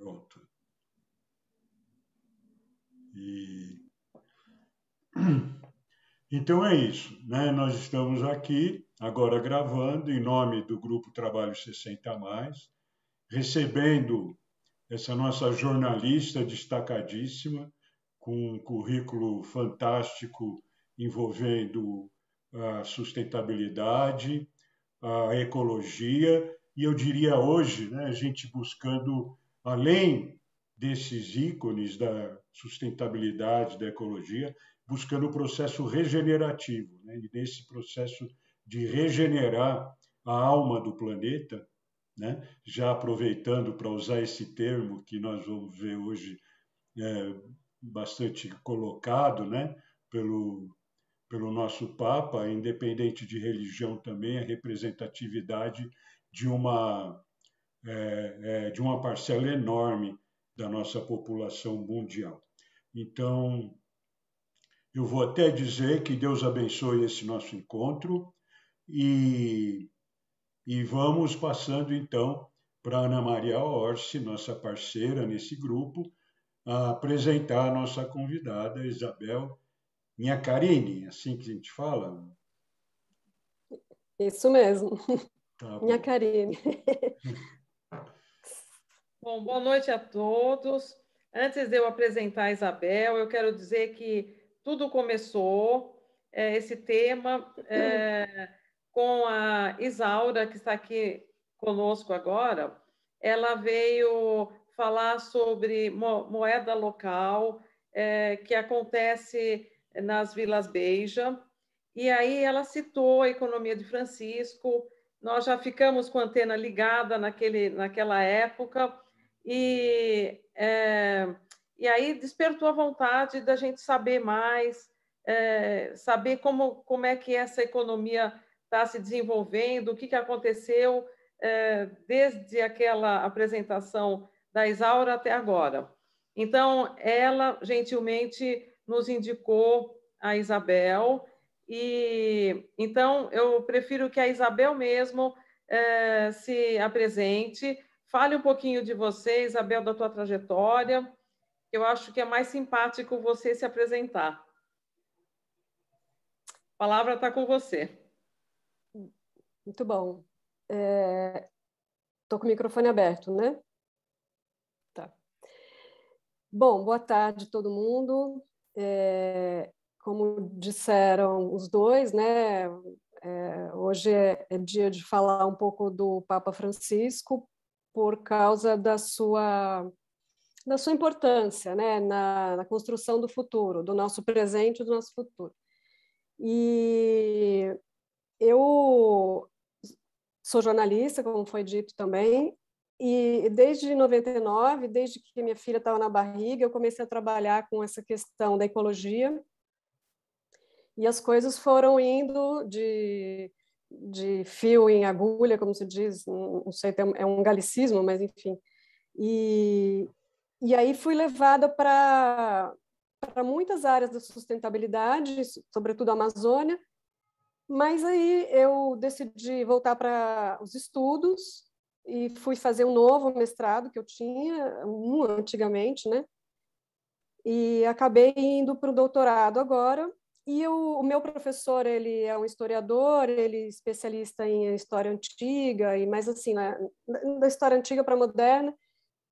Pronto. E... Então é isso, né? Nós estamos aqui agora gravando em nome do grupo Trabalho 60 mais, recebendo essa nossa jornalista destacadíssima com um currículo fantástico envolvendo a sustentabilidade, a ecologia e eu diria hoje, né, a gente buscando além desses ícones da sustentabilidade, da ecologia, buscando o processo regenerativo. Né? E nesse processo de regenerar a alma do planeta, né? já aproveitando para usar esse termo que nós vamos ver hoje é, bastante colocado né? pelo, pelo nosso Papa, independente de religião também, a representatividade de uma é, é, de uma parcela enorme da nossa população mundial. Então, eu vou até dizer que Deus abençoe esse nosso encontro e, e vamos passando então para Ana Maria Orsi, nossa parceira nesse grupo, a apresentar a nossa convidada, Isabel Nhacarini, assim que a gente fala. Isso mesmo. Tá Nhacarini. Bom, boa noite a todos. Antes de eu apresentar a Isabel, eu quero dizer que tudo começou, é, esse tema, é, com a Isaura, que está aqui conosco agora. Ela veio falar sobre moeda local é, que acontece nas Vilas Beija. E aí ela citou a economia de Francisco. Nós já ficamos com a antena ligada naquele, naquela época e, é, e aí despertou a vontade da gente saber mais, é, saber como, como é que essa economia está se desenvolvendo, o que, que aconteceu é, desde aquela apresentação da Isaura até agora. Então, ela gentilmente nos indicou a Isabel, e então eu prefiro que a Isabel mesmo é, se apresente Fale um pouquinho de você, Isabel, da tua trajetória. Eu acho que é mais simpático você se apresentar. A palavra está com você. Muito bom. Estou é... com o microfone aberto, né? Tá. Bom, boa tarde todo mundo. É... Como disseram os dois, né? É... Hoje é, é dia de falar um pouco do Papa Francisco, por causa da sua da sua importância, né, na, na construção do futuro, do nosso presente, e do nosso futuro. E eu sou jornalista, como foi dito também, e desde 99, desde que minha filha estava na barriga, eu comecei a trabalhar com essa questão da ecologia. E as coisas foram indo de de fio em agulha, como se diz, não sei, é um galicismo, mas enfim. E, e aí fui levada para muitas áreas da sustentabilidade, sobretudo a Amazônia, mas aí eu decidi voltar para os estudos e fui fazer um novo mestrado que eu tinha, um antigamente, né? E acabei indo para o doutorado agora, e o, o, meu professor, ele é um historiador, ele é especialista em história antiga, e mais assim, né, da história antiga para moderna.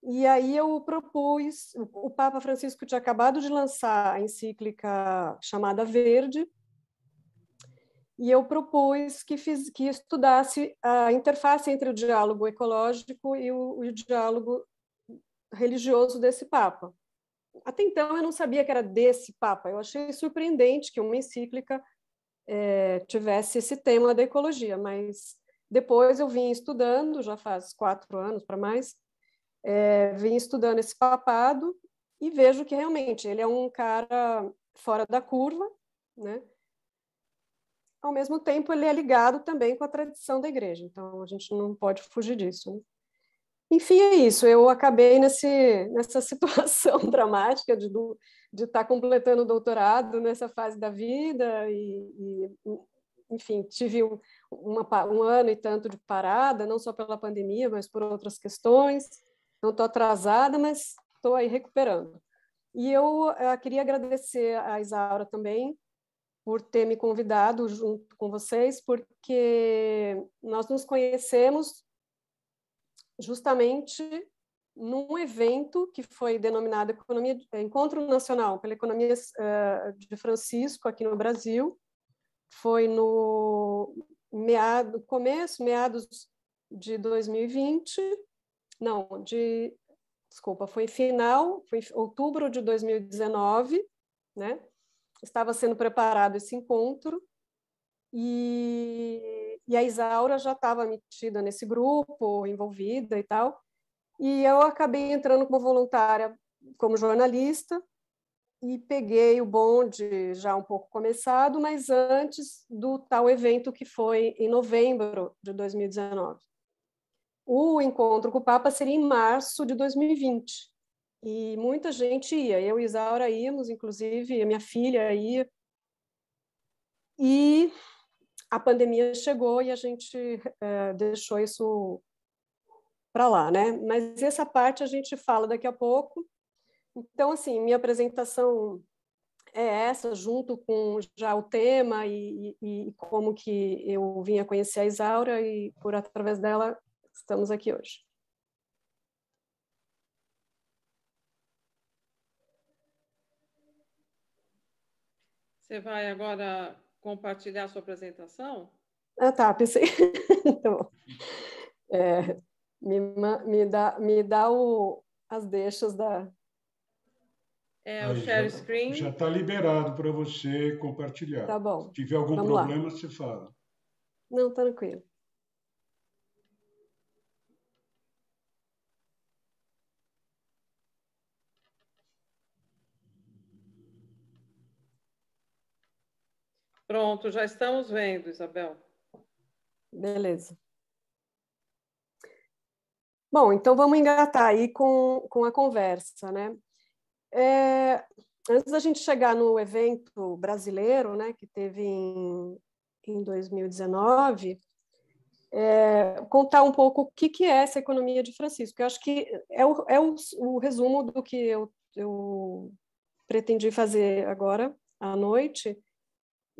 E aí eu propus, o Papa Francisco tinha acabado de lançar a encíclica chamada Verde, e eu propus que, fiz, que estudasse a interface entre o diálogo ecológico e o, o diálogo religioso desse Papa até então eu não sabia que era desse Papa. Eu achei surpreendente que uma encíclica é, tivesse esse tema da ecologia, mas depois eu vim estudando, já faz quatro anos para mais, é, vim estudando esse papado e vejo que realmente ele é um cara fora da curva, né? Ao mesmo tempo, ele é ligado também com a tradição da igreja, então a gente não pode fugir disso. Né? Enfim, é isso. Eu acabei nesse, nessa situação dramática de estar tá completando o doutorado nessa fase da vida e, e enfim, tive uma, um ano e tanto de parada, não só pela pandemia, mas por outras questões. Não estou atrasada, mas estou aí recuperando. E eu, eu eh, queria agradecer a Isaura também por ter me convidado junto com vocês, porque nós nos conhecemos justamente num evento que foi denominado Economia, Encontro Nacional pela Economia eh, de Francisco, aqui no Brasil. Foi no meado, começo, meados de 2020, não, de, desculpa, foi final, foi outubro de 2019, né? Estava sendo preparado esse encontro e e a Isaura já estava metida nesse grupo, envolvida e tal. E eu acabei entrando como voluntária, como jornalista, e peguei o bonde já um pouco começado, mas antes do tal evento que foi em novembro de 2019. O encontro com o Papa seria em março de 2020. E muita gente ia, eu e Isaura íamos, inclusive, a minha filha ia. E a pandemia chegou e a gente é, deixou isso para lá, né? Mas essa parte a gente fala daqui a pouco. Então, assim, minha apresentação é essa, junto com já o tema e, e, e como que eu vim a conhecer a Isaura e por através dela estamos aqui hoje. Você vai agora compartilhar a sua apresentação? Ah, tá, pensei. então, é, me, me, dá, me dá o, as deixas da. É, ah, o Aí, share já, tá, screen. Já está liberado para você compartilhar. Tá bom. Se tiver algum Vamos problema, lá. você fala. Não, tranquilo. Pronto, já estamos vendo, Isabel. Beleza. Bom, então vamos engatar aí com, com a conversa, né? É, antes da gente chegar no evento brasileiro, né, que teve em, em 2019, é, contar um pouco o que, que é essa economia de Francisco, que eu acho que é o, é o, o resumo do que eu, eu pretendi fazer agora à noite,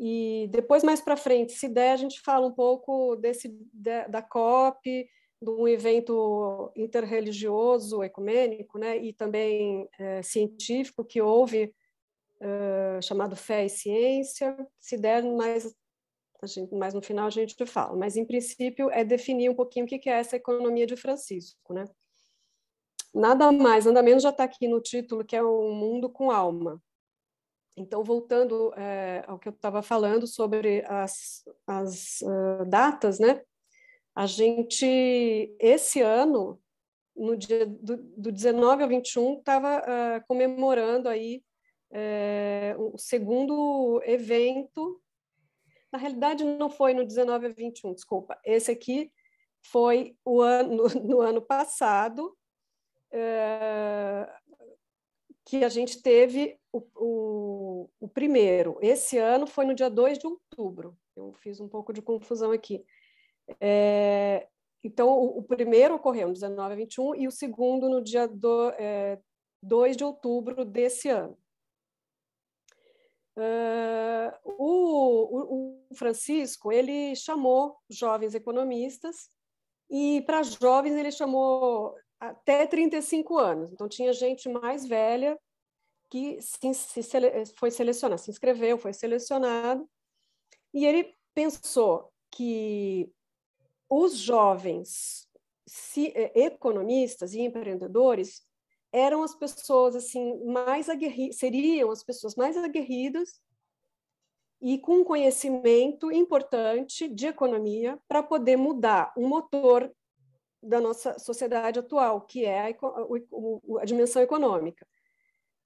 e depois, mais para frente, se der, a gente fala um pouco desse, da, da COP, de um evento interreligioso, ecumênico, né, e também é, científico que houve, é, chamado Fé e Ciência. Se der, mais, gente, mais no final a gente fala. Mas, em princípio, é definir um pouquinho o que é essa economia de Francisco. Né? Nada mais, nada menos já está aqui no título, que é um mundo com alma. Então, voltando é, ao que eu estava falando sobre as, as uh, datas, né? A gente, esse ano, no dia do, do 19 ao 21, estava uh, comemorando aí é, o segundo evento. Na realidade, não foi no 19 ao 21, desculpa. Esse aqui foi o ano, no ano passado, que a gente teve o, o, o, primeiro, esse ano foi no dia 2 de outubro, eu fiz um pouco de confusão aqui. É, então, o, o, primeiro ocorreu no 19 a 21 e o segundo no dia do, é, 2 de outubro desse ano. Uh, o, o, Francisco ele chamou jovens economistas e para jovens ele chamou até 35 anos. Então tinha gente mais velha que se, se sele, foi selecionado, se inscreveu, foi selecionado, e ele pensou que os jovens se, é, economistas e empreendedores eram as pessoas assim mais aguerridas, seriam as pessoas mais aguerridas e com um conhecimento importante de economia para poder mudar o motor da nossa sociedade atual, que é a, a, a dimensão econômica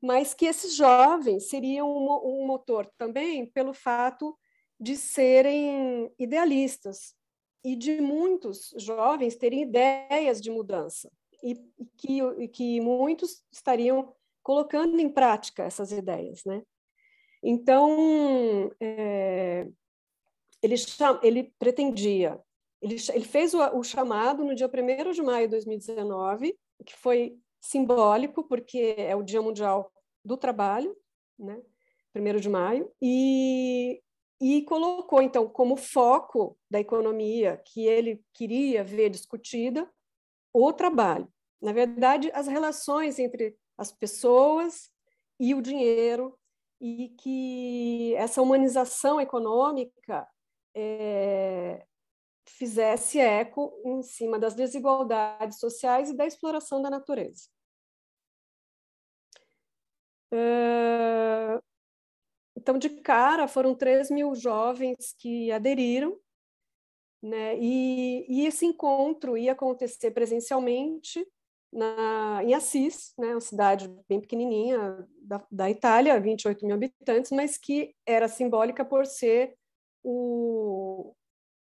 mas que esses jovens seriam um, um motor também pelo fato de serem idealistas e de muitos jovens terem ideias de mudança e que, e que muitos estariam colocando em prática essas ideias, né? Então é, ele, cham, ele pretendia, ele, ele fez o, o chamado no dia 1 de maio de 2019, que foi simbólico, porque é o Dia Mundial do Trabalho, né? 1 de maio, e, e colocou, então, como foco da economia que ele queria ver discutida o trabalho. Na verdade, as relações entre as pessoas e o dinheiro, e que essa humanização econômica é, fizesse eco em cima das desigualdades sociais e da exploração da natureza. Ah, então, de cara, foram 3 mil jovens que aderiram, né? E, e esse encontro ia acontecer presencialmente na, em Assis, né? uma cidade bem pequenininha da, da Itália, 28 mil habitantes, mas que era simbólica por ser o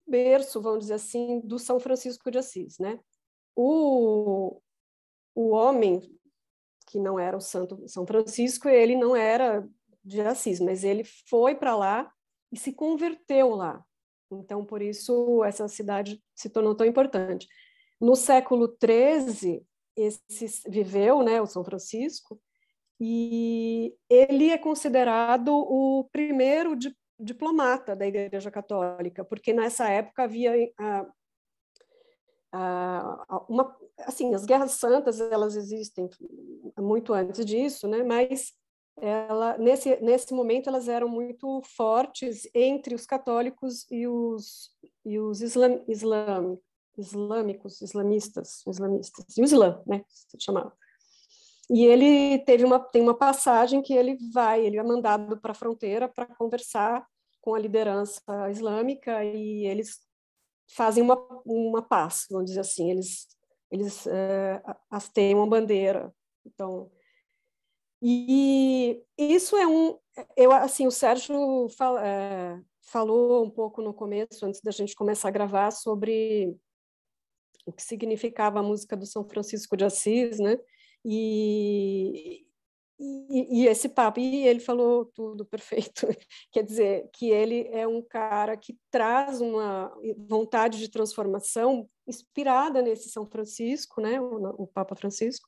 berço, vamos dizer assim, do São Francisco de Assis, né? O, o homem que não era o Santo São Francisco, ele não era de Assis, mas ele foi para lá e se converteu lá. Então, por isso, essa cidade se tornou tão importante. No século XIII, esse viveu, né, o São Francisco, e ele é considerado o primeiro di diplomata da Igreja Católica, porque nessa época havia uma, assim, as guerras santas elas existem muito antes disso, né? Mas ela, nesse, nesse momento elas eram muito fortes entre os católicos e os, e os islam, islam, islâmicos, islamistas, islamistas, e o Islã, né, se chamava. E ele teve uma, tem uma passagem que ele vai, ele é mandado para a fronteira para conversar com a liderança islâmica e eles fazem uma, uma paz, vamos dizer assim, eles eles é, eh, hasteiam bandeira. Então, e isso é um, eu assim, o Sérgio é, falou um pouco no começo, antes da gente começar a gravar, sobre o que significava a música do São Francisco de Assis, né? E, e, e, esse papo, e ele falou tudo perfeito. Quer dizer, que ele é um cara que traz uma vontade de transformação inspirada nesse São Francisco, né, o, o Papa Francisco,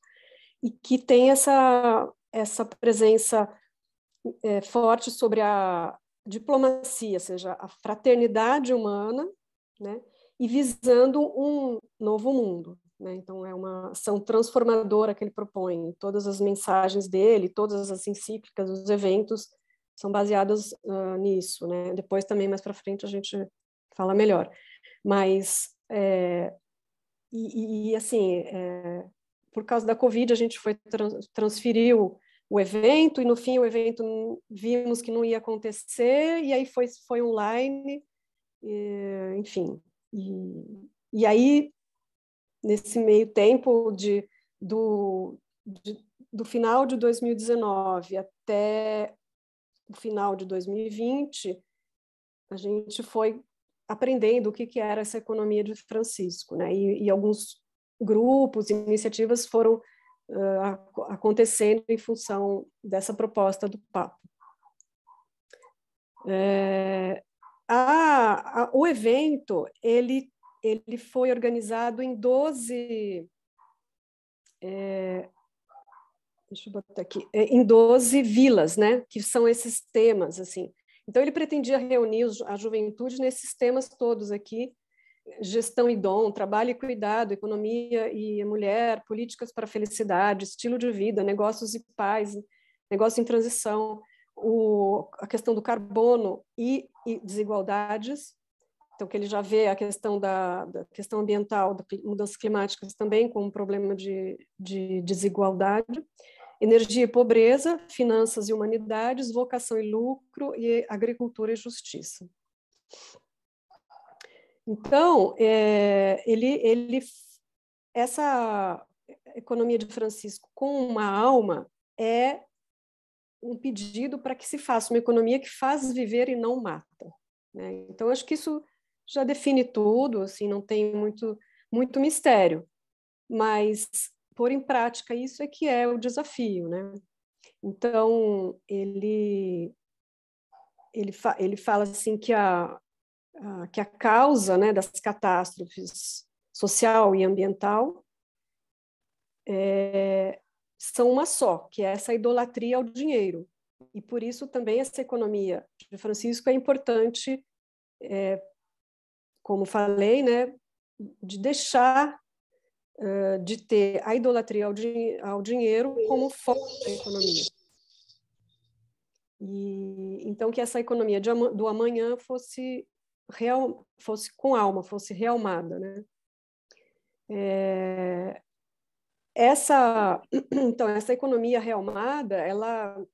e que tem essa, essa presença é, forte sobre a diplomacia, ou seja, a fraternidade humana, né, e visando um novo mundo. Né? Então, é uma ação transformadora que ele propõe. Todas as mensagens dele, todas as encíclicas, os eventos são baseadas uh, nisso. Né? Depois, também, mais para frente, a gente fala melhor. Mas, é, e, e, assim, é, por causa da Covid, a gente foi trans, transferiu o evento e no fim o evento vimos que não ia acontecer e aí foi foi online e, enfim e, e aí nesse meio tempo de, do, de, do final de 2019 até o final de 2020, a gente foi aprendendo o que, que era essa economia de Francisco, né? E, e alguns grupos, iniciativas foram uh, acontecendo em função dessa proposta do Papa. É, a, a, o evento ele ele foi organizado em 12. É, deixa eu botar aqui, é, em 12 vilas, né, que são esses temas, assim. Então, ele pretendia reunir a juventude nesses temas todos aqui, gestão e dom, trabalho e cuidado, economia e mulher, políticas para felicidade, estilo de vida, negócios e paz, negócio em transição, o, a questão do carbono e, e desigualdades, então que ele já vê a questão da, da questão ambiental, das mudanças climáticas também como um problema de, de desigualdade, energia e pobreza, finanças e humanidades, vocação e lucro e agricultura e justiça. Então, é, ele, ele, essa economia de Francisco com uma alma é um pedido para que se faça uma economia que faz viver e não mata. Né? Então, acho que isso já define tudo, assim, não tem muito, muito mistério. Mas pôr em prática isso é que é o desafio, né? Então, ele, ele, fa, ele fala assim que a, a, que a causa né, das catástrofes social e ambiental é, são uma só, que é essa idolatria ao dinheiro. E por isso também essa economia de Francisco é importante é, como falei, né, de deixar uh, de ter a idolatria ao, din ao dinheiro como foco da economia. E, então, que essa economia de, do amanhã fosse, real, fosse com alma, fosse realmada. Né? É, essa, então, essa economia realmada, ela,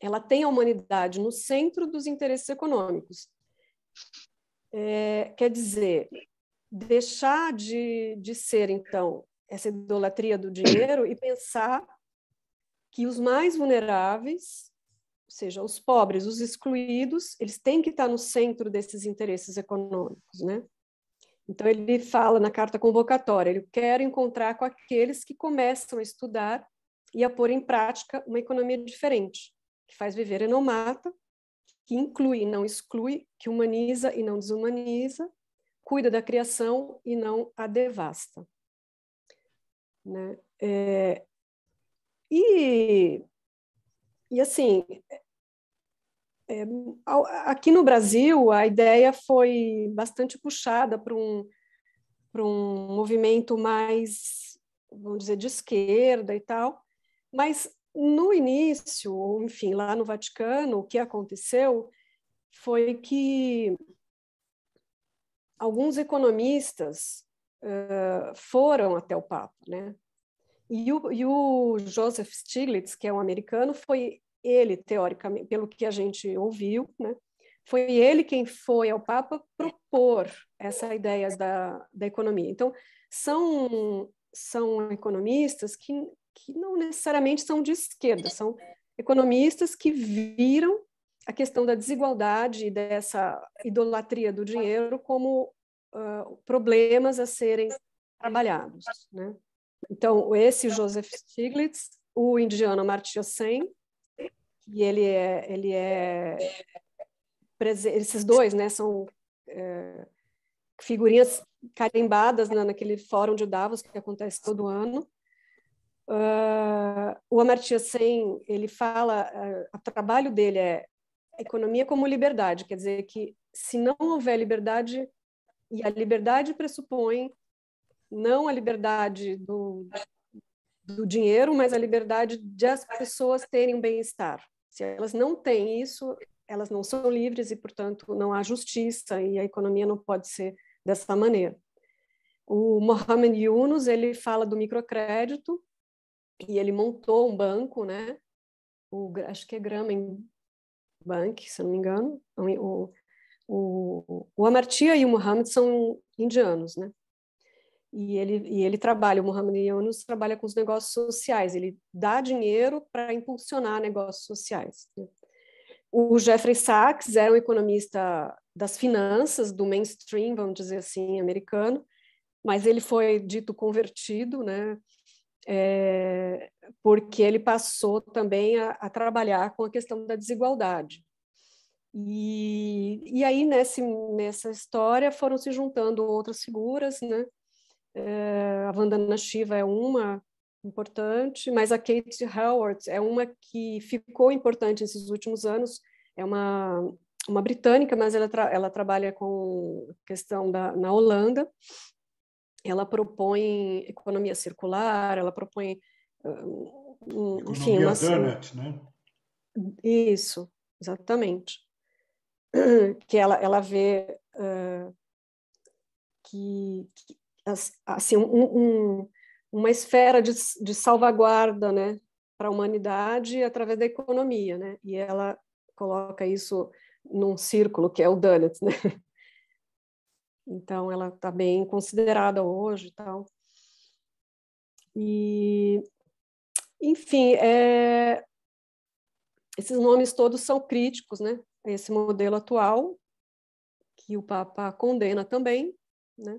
ela tem a humanidade no centro dos interesses econômicos. É, quer dizer, deixar de, de ser, então, essa idolatria do dinheiro e pensar que os mais vulneráveis, ou seja, os pobres, os excluídos, eles têm que estar no centro desses interesses econômicos, né? Então ele fala na carta convocatória, ele quer encontrar com aqueles que começam a estudar e a pôr em prática uma economia diferente, que faz viver e não mata, que inclui e não exclui, que humaniza e não desumaniza, cuida da criação e não a devasta. Né? É, e, e assim, é, aqui no Brasil, a ideia foi bastante puxada para um, um movimento mais, vamos dizer, de esquerda e tal, mas no início, enfim, lá no Vaticano, o que aconteceu foi que alguns economistas uh, foram até o Papa, né? E o, e o Joseph Stiglitz, que é um americano, foi ele, teoricamente, pelo que a gente ouviu, né? foi ele quem foi ao Papa propor essa ideia da, da economia. Então, são, são economistas que que não necessariamente são de esquerda, são economistas que viram a questão da desigualdade e dessa idolatria do dinheiro como uh, problemas a serem trabalhados. Né? Então, esse Joseph Stiglitz, o indiano Amartya Sen, e ele é, ele é esses dois, né, são é, figurinhas carimbadas né, naquele fórum de Davos que acontece todo ano, Uh, o Amartya Sen, ele fala, uh, o trabalho dele é economia como liberdade, quer dizer que se não houver liberdade, e a liberdade pressupõe não a liberdade do, do dinheiro, mas a liberdade de as pessoas terem um bem-estar. Se elas não têm isso, elas não são livres e, portanto, não há justiça e a economia não pode ser dessa maneira. O Mohamed Yunus, ele fala do microcrédito, e ele montou um banco, né? O, acho que é Grameen Bank, se não me engano. É o, o, o Amartya e o Muhammad são indianos, né? E ele, e ele trabalha, o Muhammad Yunus trabalha com os negócios sociais, ele dá dinheiro para impulsionar negócios sociais. Né? O Jeffrey Sachs era é um economista das finanças, do mainstream, vamos dizer assim, americano, mas ele foi dito convertido, né? é, porque ele passou também a, a, trabalhar com a questão da desigualdade. E, e aí, nesse, nessa história, foram se juntando outras figuras, né? É, a Vandana Shiva é uma importante, mas a Kate Howard é uma que ficou importante nesses últimos anos, é uma, uma britânica, mas ela, tra ela trabalha com questão da, na Holanda, ela propõe economia circular, ela propõe, economia enfim, donut, né? Isso, exatamente. Que ela, ela vê uh, que, que, assim, um, um, uma esfera de, de salvaguarda né, para a humanidade através da economia, né? E ela coloca isso num círculo que é o Donut, né? Então, ela está bem considerada hoje e tal. E, enfim, é, esses nomes todos são críticos, né? Esse modelo atual, que o Papa condena também, né?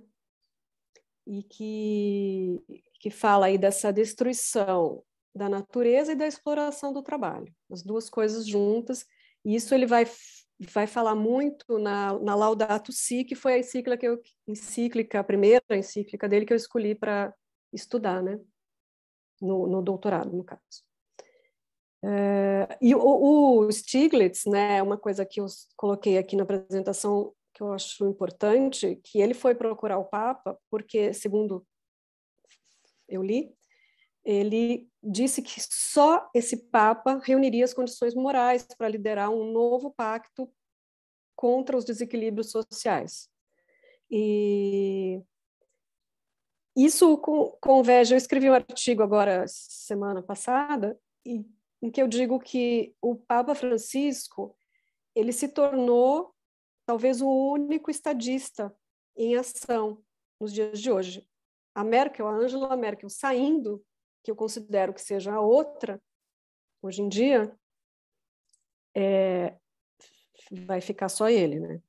E que, que fala aí dessa destruição da natureza e da exploração do trabalho, as duas coisas juntas. E isso ele vai vai falar muito na, na Laudato Si, que foi a encíclica, que eu, encíclica a primeira encíclica dele que eu escolhi para estudar, né? No, no, doutorado, no caso. É, e o, o Stiglitz, né, é uma coisa que eu coloquei aqui na apresentação que eu acho importante, que ele foi procurar o Papa porque, segundo eu li, ele disse que só esse Papa reuniria as condições morais para liderar um novo pacto contra os desequilíbrios sociais. E isso converge. Eu escrevi um artigo agora, semana passada, em que eu digo que o Papa Francisco ele se tornou talvez o único estadista em ação nos dias de hoje. A Merkel, a Angela Merkel, saindo que eu considero que seja a outra, hoje em dia, é, vai ficar só ele, né?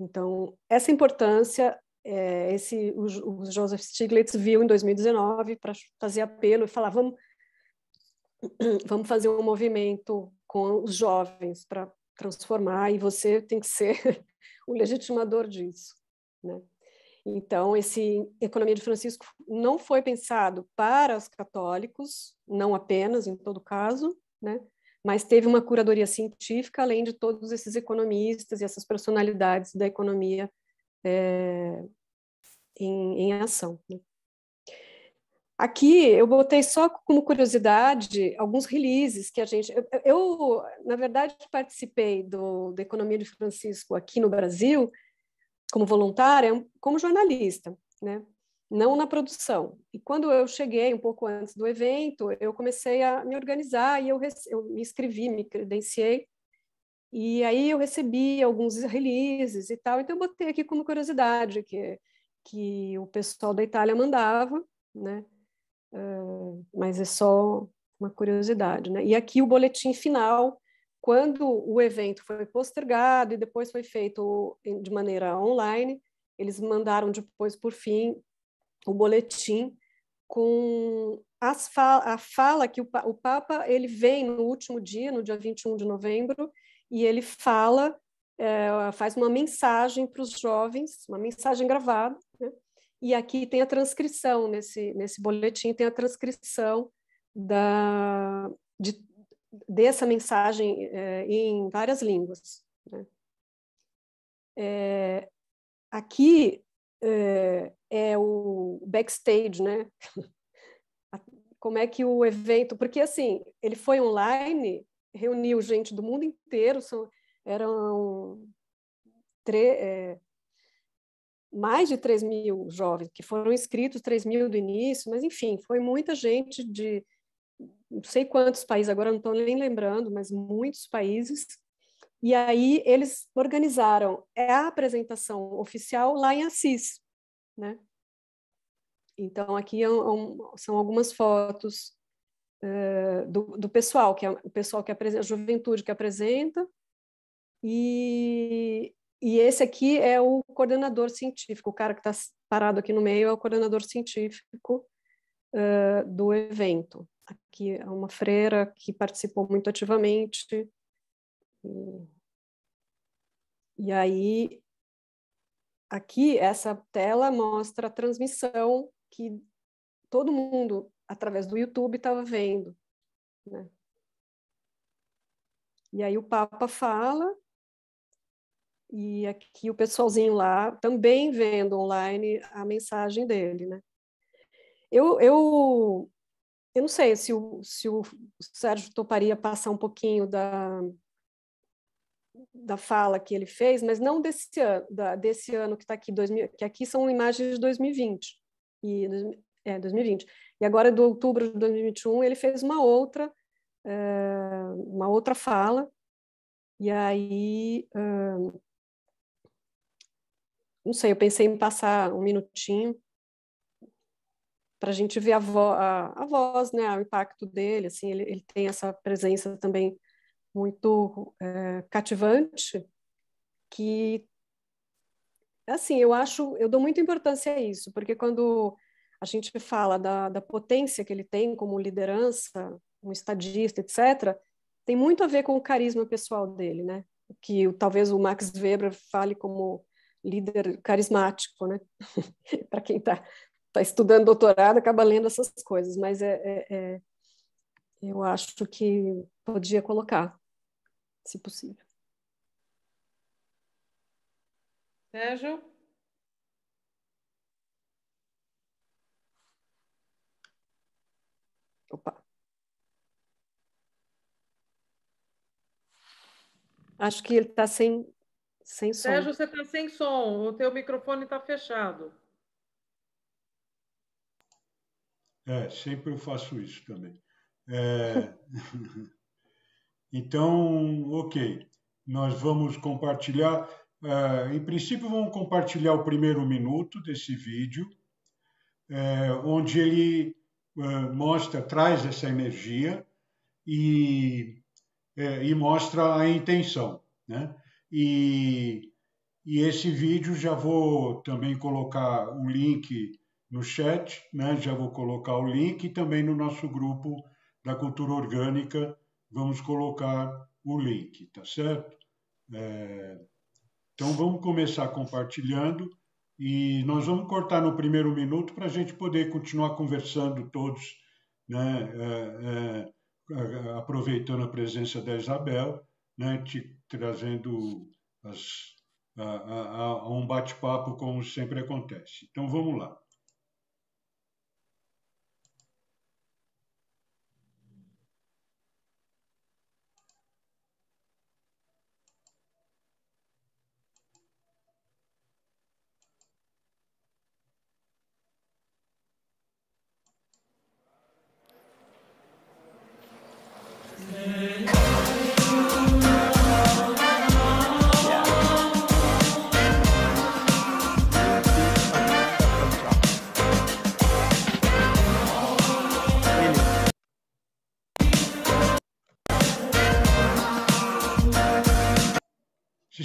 Então, essa importância, é, esse, o, o Joseph Stiglitz viu em 2019 para fazer apelo e falar, vamos, vamos fazer um movimento com os jovens para transformar e você tem que ser o legitimador disso, né? Então, esse Economia de Francisco não foi pensado para os católicos, não apenas, em todo caso, né? mas teve uma curadoria científica, além de todos esses economistas e essas personalidades da economia é, em, em, ação. Né? Aqui eu botei só como curiosidade alguns releases que a gente. Eu, eu na verdade, participei do, Economia de Francisco aqui no Brasil como voluntária, como jornalista, né? não na produção. E quando eu cheguei, um pouco antes do evento, eu comecei a me organizar e eu, eu me inscrevi, me credenciei. E aí eu recebi alguns releases e tal, então eu botei aqui como curiosidade que, que o pessoal da Itália mandava, né? Uh, mas é só uma curiosidade, né? E aqui o boletim final quando o evento foi postergado e depois foi feito de maneira online, eles mandaram depois, por fim, o boletim com fa a fala que o, pa o, Papa ele vem no último dia, no dia 21 de novembro, e ele fala, é, faz uma mensagem para os jovens, uma mensagem gravada, né? e aqui tem a transcrição, nesse, nesse boletim tem a transcrição da, de, dê essa mensagem é, em várias línguas. Né? É, aqui é, é, o backstage, né? Como é que o evento. Porque, assim, ele foi online, reuniu gente do mundo inteiro, são, eram tre, mais de 3 mil jovens que foram inscritos, 3 mil do início, mas, enfim, foi muita gente de não sei quantos países, agora não estou nem lembrando, mas muitos países. E aí eles organizaram é a apresentação oficial lá em Assis, né? Então aqui é é são algumas fotos uh, do, do, pessoal, que é o pessoal que apresenta, a juventude que apresenta, e, e esse aqui é o coordenador científico, o cara que está parado aqui no meio é o coordenador científico uh, do evento aqui é uma freira que participou muito ativamente. E, e aí, aqui, essa tela mostra a transmissão que todo mundo, através do YouTube, estava vendo. Né? E aí o Papa fala, e aqui o pessoalzinho lá também vendo online a mensagem dele, né? Eu, eu eu não sei se o, se o Sérgio toparia passar um pouquinho da, da fala que ele fez, mas não desse ano, da, desse ano que está aqui, 2000, que aqui são imagens de 2020 e é, 2020. E agora do outubro de 2021 ele fez uma outra é, uma outra fala e aí é, não sei, eu pensei em passar um minutinho para a gente ver a, vo a, a, voz, né, o impacto dele, assim, ele, ele tem essa presença também muito é, cativante, que, assim, eu acho, eu dou muita importância a isso, porque quando a gente fala da, da potência que ele tem como liderança, um estadista, etc., tem muito a ver com o carisma pessoal dele, né, que talvez o Max Weber fale como líder carismático, né? para quem está está estudando doutorado, acaba lendo essas coisas, mas é, é, é, eu acho que podia colocar, se possível. Sérgio? Opa. Acho que ele está sem, sem som. Sérgio, você está sem som. O teu microfone está fechado. É, sempre eu faço isso também. É... então, ok. Nós vamos compartilhar. É, em princípio, vamos compartilhar o primeiro minuto desse vídeo, é, onde ele é, mostra, traz essa energia e, e mostra a intenção. Né? E, e esse vídeo já vou também colocar o link no chat, né? já vou colocar o link, e também no nosso grupo da Cultura Orgânica, vamos colocar o link, tá certo? É... Então vamos começar compartilhando e nós vamos cortar no primeiro minuto para a gente poder continuar conversando todos, né? É, é, aproveitando a presença da Isabel, né? Te trazendo as, a, a, a um bate-papo como sempre acontece. Então vamos lá.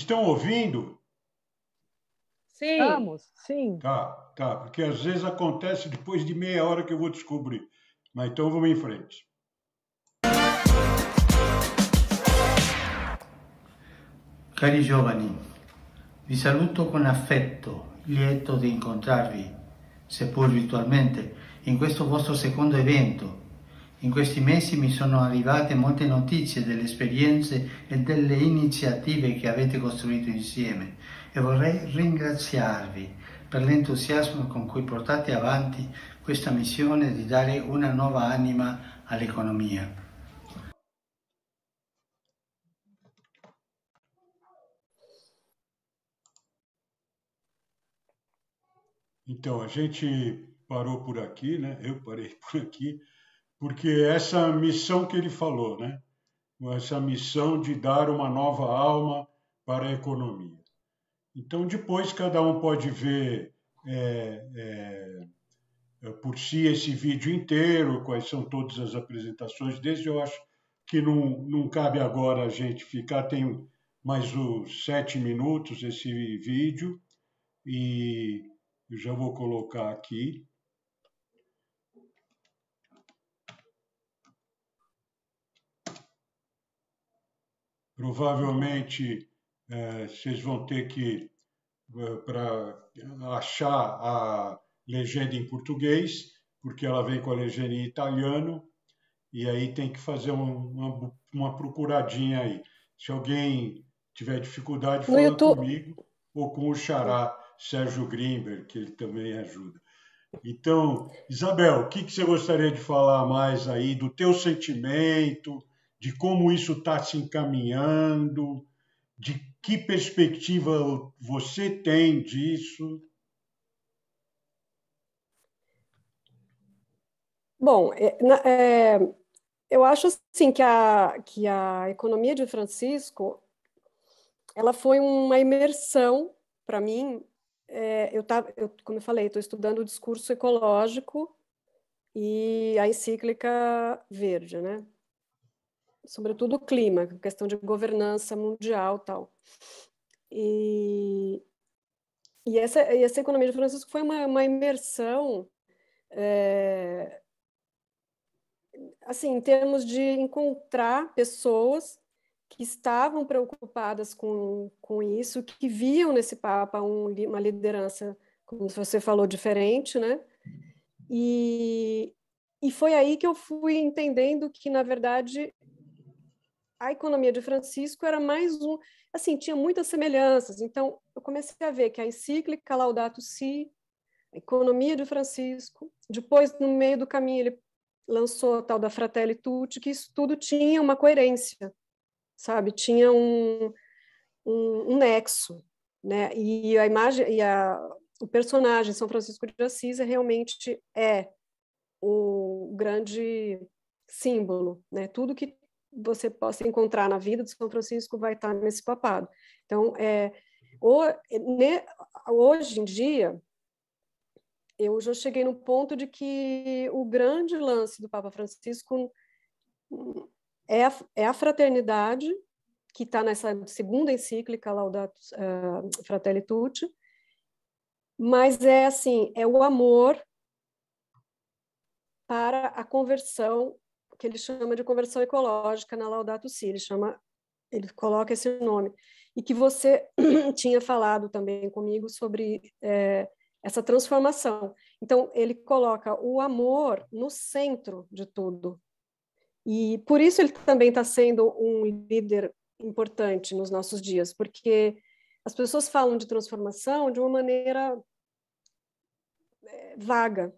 estão ouvindo? Sim. Estamos, sim. Tá, tá, porque às vezes acontece depois de meia hora que eu vou descobrir. Mas então vamos em frente. Cari giovani, vi saluto con affetto, lieto di incontrarvi, seppur virtualmente, in questo vostro secondo evento In questi mesi mi sono arrivate molte notizie delle esperienze e delle iniziative che avete costruito insieme e vorrei ringraziarvi per l'entusiasmo con cui portate avanti questa missione di dare una nuova anima all'economia. Então, a gente parou por aqui, né? Eu parei por aqui. porque essa missão que ele falou, né? essa missão de dar uma nova alma para a economia. Então, depois, cada um pode ver é, é, é por si esse vídeo inteiro, quais são todas as apresentações, desde eu acho que não, não cabe agora a gente ficar, tem mais os sete minutos esse vídeo, e eu já vou colocar aqui. Provavelmente é, vocês vão ter que, é, para achar a legenda em português, porque ela vem com a legenda em italiano, e aí tem que fazer uma, uma procuradinha aí. Se alguém tiver dificuldade, fala comigo ou com o xará Sérgio Grimber que ele também ajuda. Então, Isabel, o que, que você gostaria de falar mais aí do teu sentimento, de como isso está se encaminhando, de que perspectiva você tem disso? Bom, é, é, eu acho assim que a, que a economia de Francisco ela foi uma imersão para mim. É, eu tava, tá, eu, como eu falei, estou estudando o discurso ecológico e a encíclica verde, né? sobretudo o clima, questão de governança mundial tal. E, e essa, e essa economia de Francisco foi uma, uma imersão, é, assim, em termos de encontrar pessoas que estavam preocupadas com, com isso, que viam nesse Papa um, uma liderança, como você falou, diferente, né? E, e foi aí que eu fui entendendo que, na verdade, a economia de Francisco era mais um, assim, tinha muitas semelhanças. Então, eu comecei a ver que a encíclica Laudato Si, a economia de Francisco, depois, no meio do caminho, ele lançou a tal da Fratelli Tutti, que isso tudo tinha uma coerência, sabe? Tinha um, um, um nexo, né? E a imagem, e a, o personagem São Francisco de Assis é realmente é o grande símbolo, né? Tudo que você possa encontrar na vida de São Francisco vai estar nesse papado. Então, é, né, hoje em dia, eu já cheguei no ponto de que o grande lance do Papa Francisco é a, é a fraternidade, que está nessa segunda encíclica, Laudato uh, Fratelli Tutti, mas é assim, é o amor para a conversão que ele chama de conversão ecológica na Laudato Si, ele chama, ele coloca esse nome, e que você tinha falado também comigo sobre é, essa transformação. Então, ele coloca o amor no centro de tudo. E por isso ele também está sendo um líder importante nos nossos dias, porque as pessoas falam de transformação de uma maneira é, vaga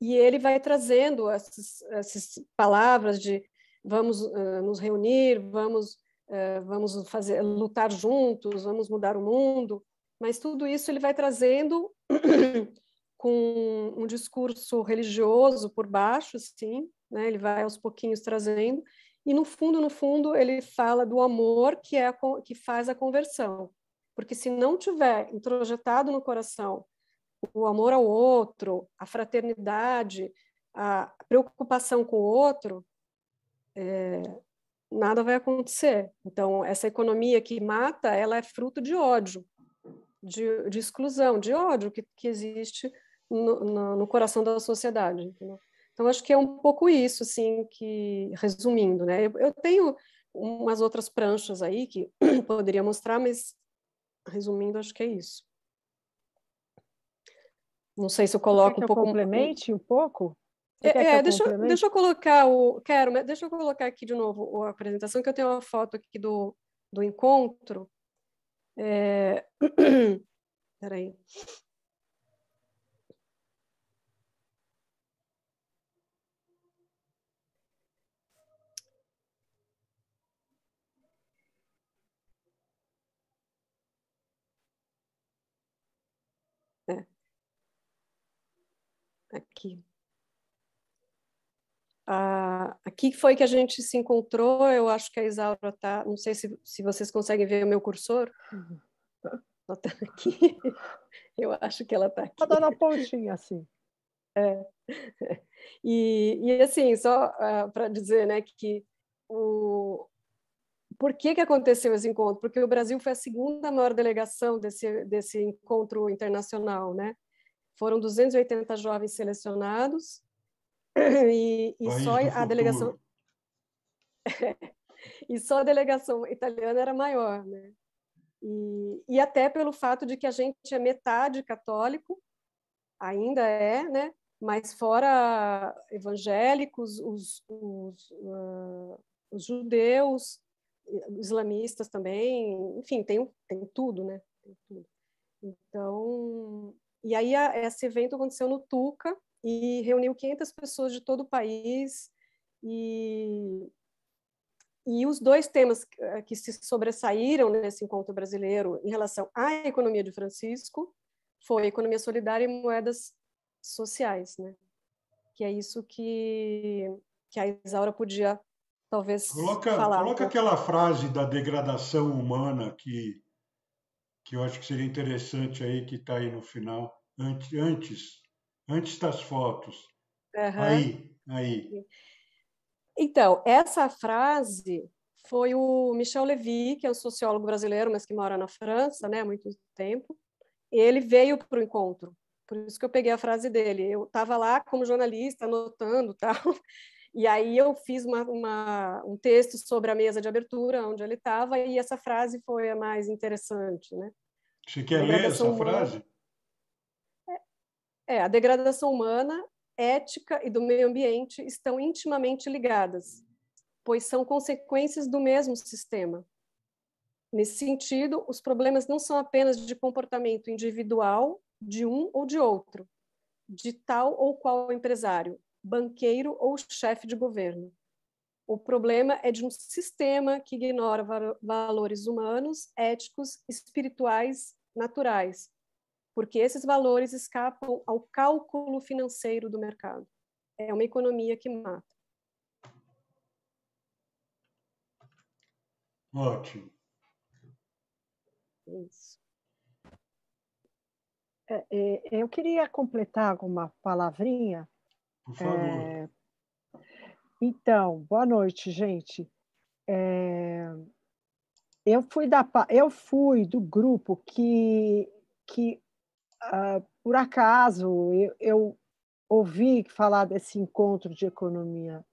e ele vai trazendo essas, essas palavras de vamos uh, nos reunir, vamos, uh, vamos fazer, lutar juntos, vamos mudar o mundo, mas tudo isso ele vai trazendo com um discurso religioso por baixo, sim, né? ele vai aos pouquinhos trazendo, e no fundo, no fundo, ele fala do amor que, é a, que faz a conversão, porque se não tiver introjetado no coração o amor ao outro, a fraternidade, a preocupação com o outro, é, nada vai acontecer. Então, essa economia que mata, ela é fruto de ódio, de, de exclusão, de ódio que, que existe no, no, no, coração da sociedade. Então, acho que é um pouco isso, assim, que, resumindo, né? Eu, eu tenho umas outras pranchas aí que poderia mostrar, mas resumindo, acho que é isso. Não sei se eu coloco que um pouco. Complemente um pouco? é, é deixa, eu, deixa eu colocar o. Quero, mas deixa eu colocar aqui de novo a apresentação, que eu tenho uma foto aqui do, do encontro. É... Peraí. aqui. Ah, aqui foi que a gente se encontrou. Eu acho que a Isaura está. Não sei se, se vocês conseguem ver o meu cursor. Ela está aqui. Eu acho que ela está aqui. Está a pontinha, assim. É. E, e assim, só uh, ah, para dizer né, que o, por que, que aconteceu esse encontro? Porque o Brasil foi a segunda maior delegação desse, desse encontro internacional, né? Foram 280 jovens selecionados e, e só a futuro. delegação e só a delegação italiana era maior, né? E, e até pelo fato de que a gente é metade católico, ainda é, né? Mas fora evangélicos, os, os, uh, os judeus, islamistas também, enfim, tem, tem tudo, né? Tem tudo. Então, e aí a, esse evento aconteceu no Tuca e reuniu 500 pessoas de todo o país e e os dois temas que eh, se sobressaíram nesse encontro brasileiro em relação à economia de Francisco foi economia solidária e moedas sociais, né? Que é isso que, que a Isaura podia talvez coloca, falar. Coloca aquela frase da degradação humana que, que eu acho que seria interessante aí, que está aí no final antes, antes das fotos. Uhum. Aí, aí. Então, essa frase foi o Michel Levy, que é um sociólogo brasileiro, mas que mora na França né, há muito tempo. Ele veio para o encontro, por isso que eu peguei a frase dele. Eu estava lá como jornalista, anotando tal, e aí eu fiz uma, uma, um texto sobre a mesa de abertura, onde ele estava, e essa frase foi a mais interessante. Né? Você quer ler essa frase? Boa. É, a degradação humana, ética e do meio ambiente estão intimamente ligadas, pois são consequências do mesmo sistema. Nesse sentido, os problemas não são apenas de comportamento individual de um ou de outro, de tal ou qual empresário, banqueiro ou chefe de governo. O problema é de um sistema que ignora valores humanos, éticos, espirituais, naturais, porque esses valores escapam ao cálculo financeiro do mercado. É uma economia que mata. Ótimo. É isso. É, é, eu queria completar alguma palavrinha. Por favor. É, então, boa noite, gente. É, eu fui da eu fui do grupo que que uh, por acaso, eu, eu, ouvi falar desse encontro de economia,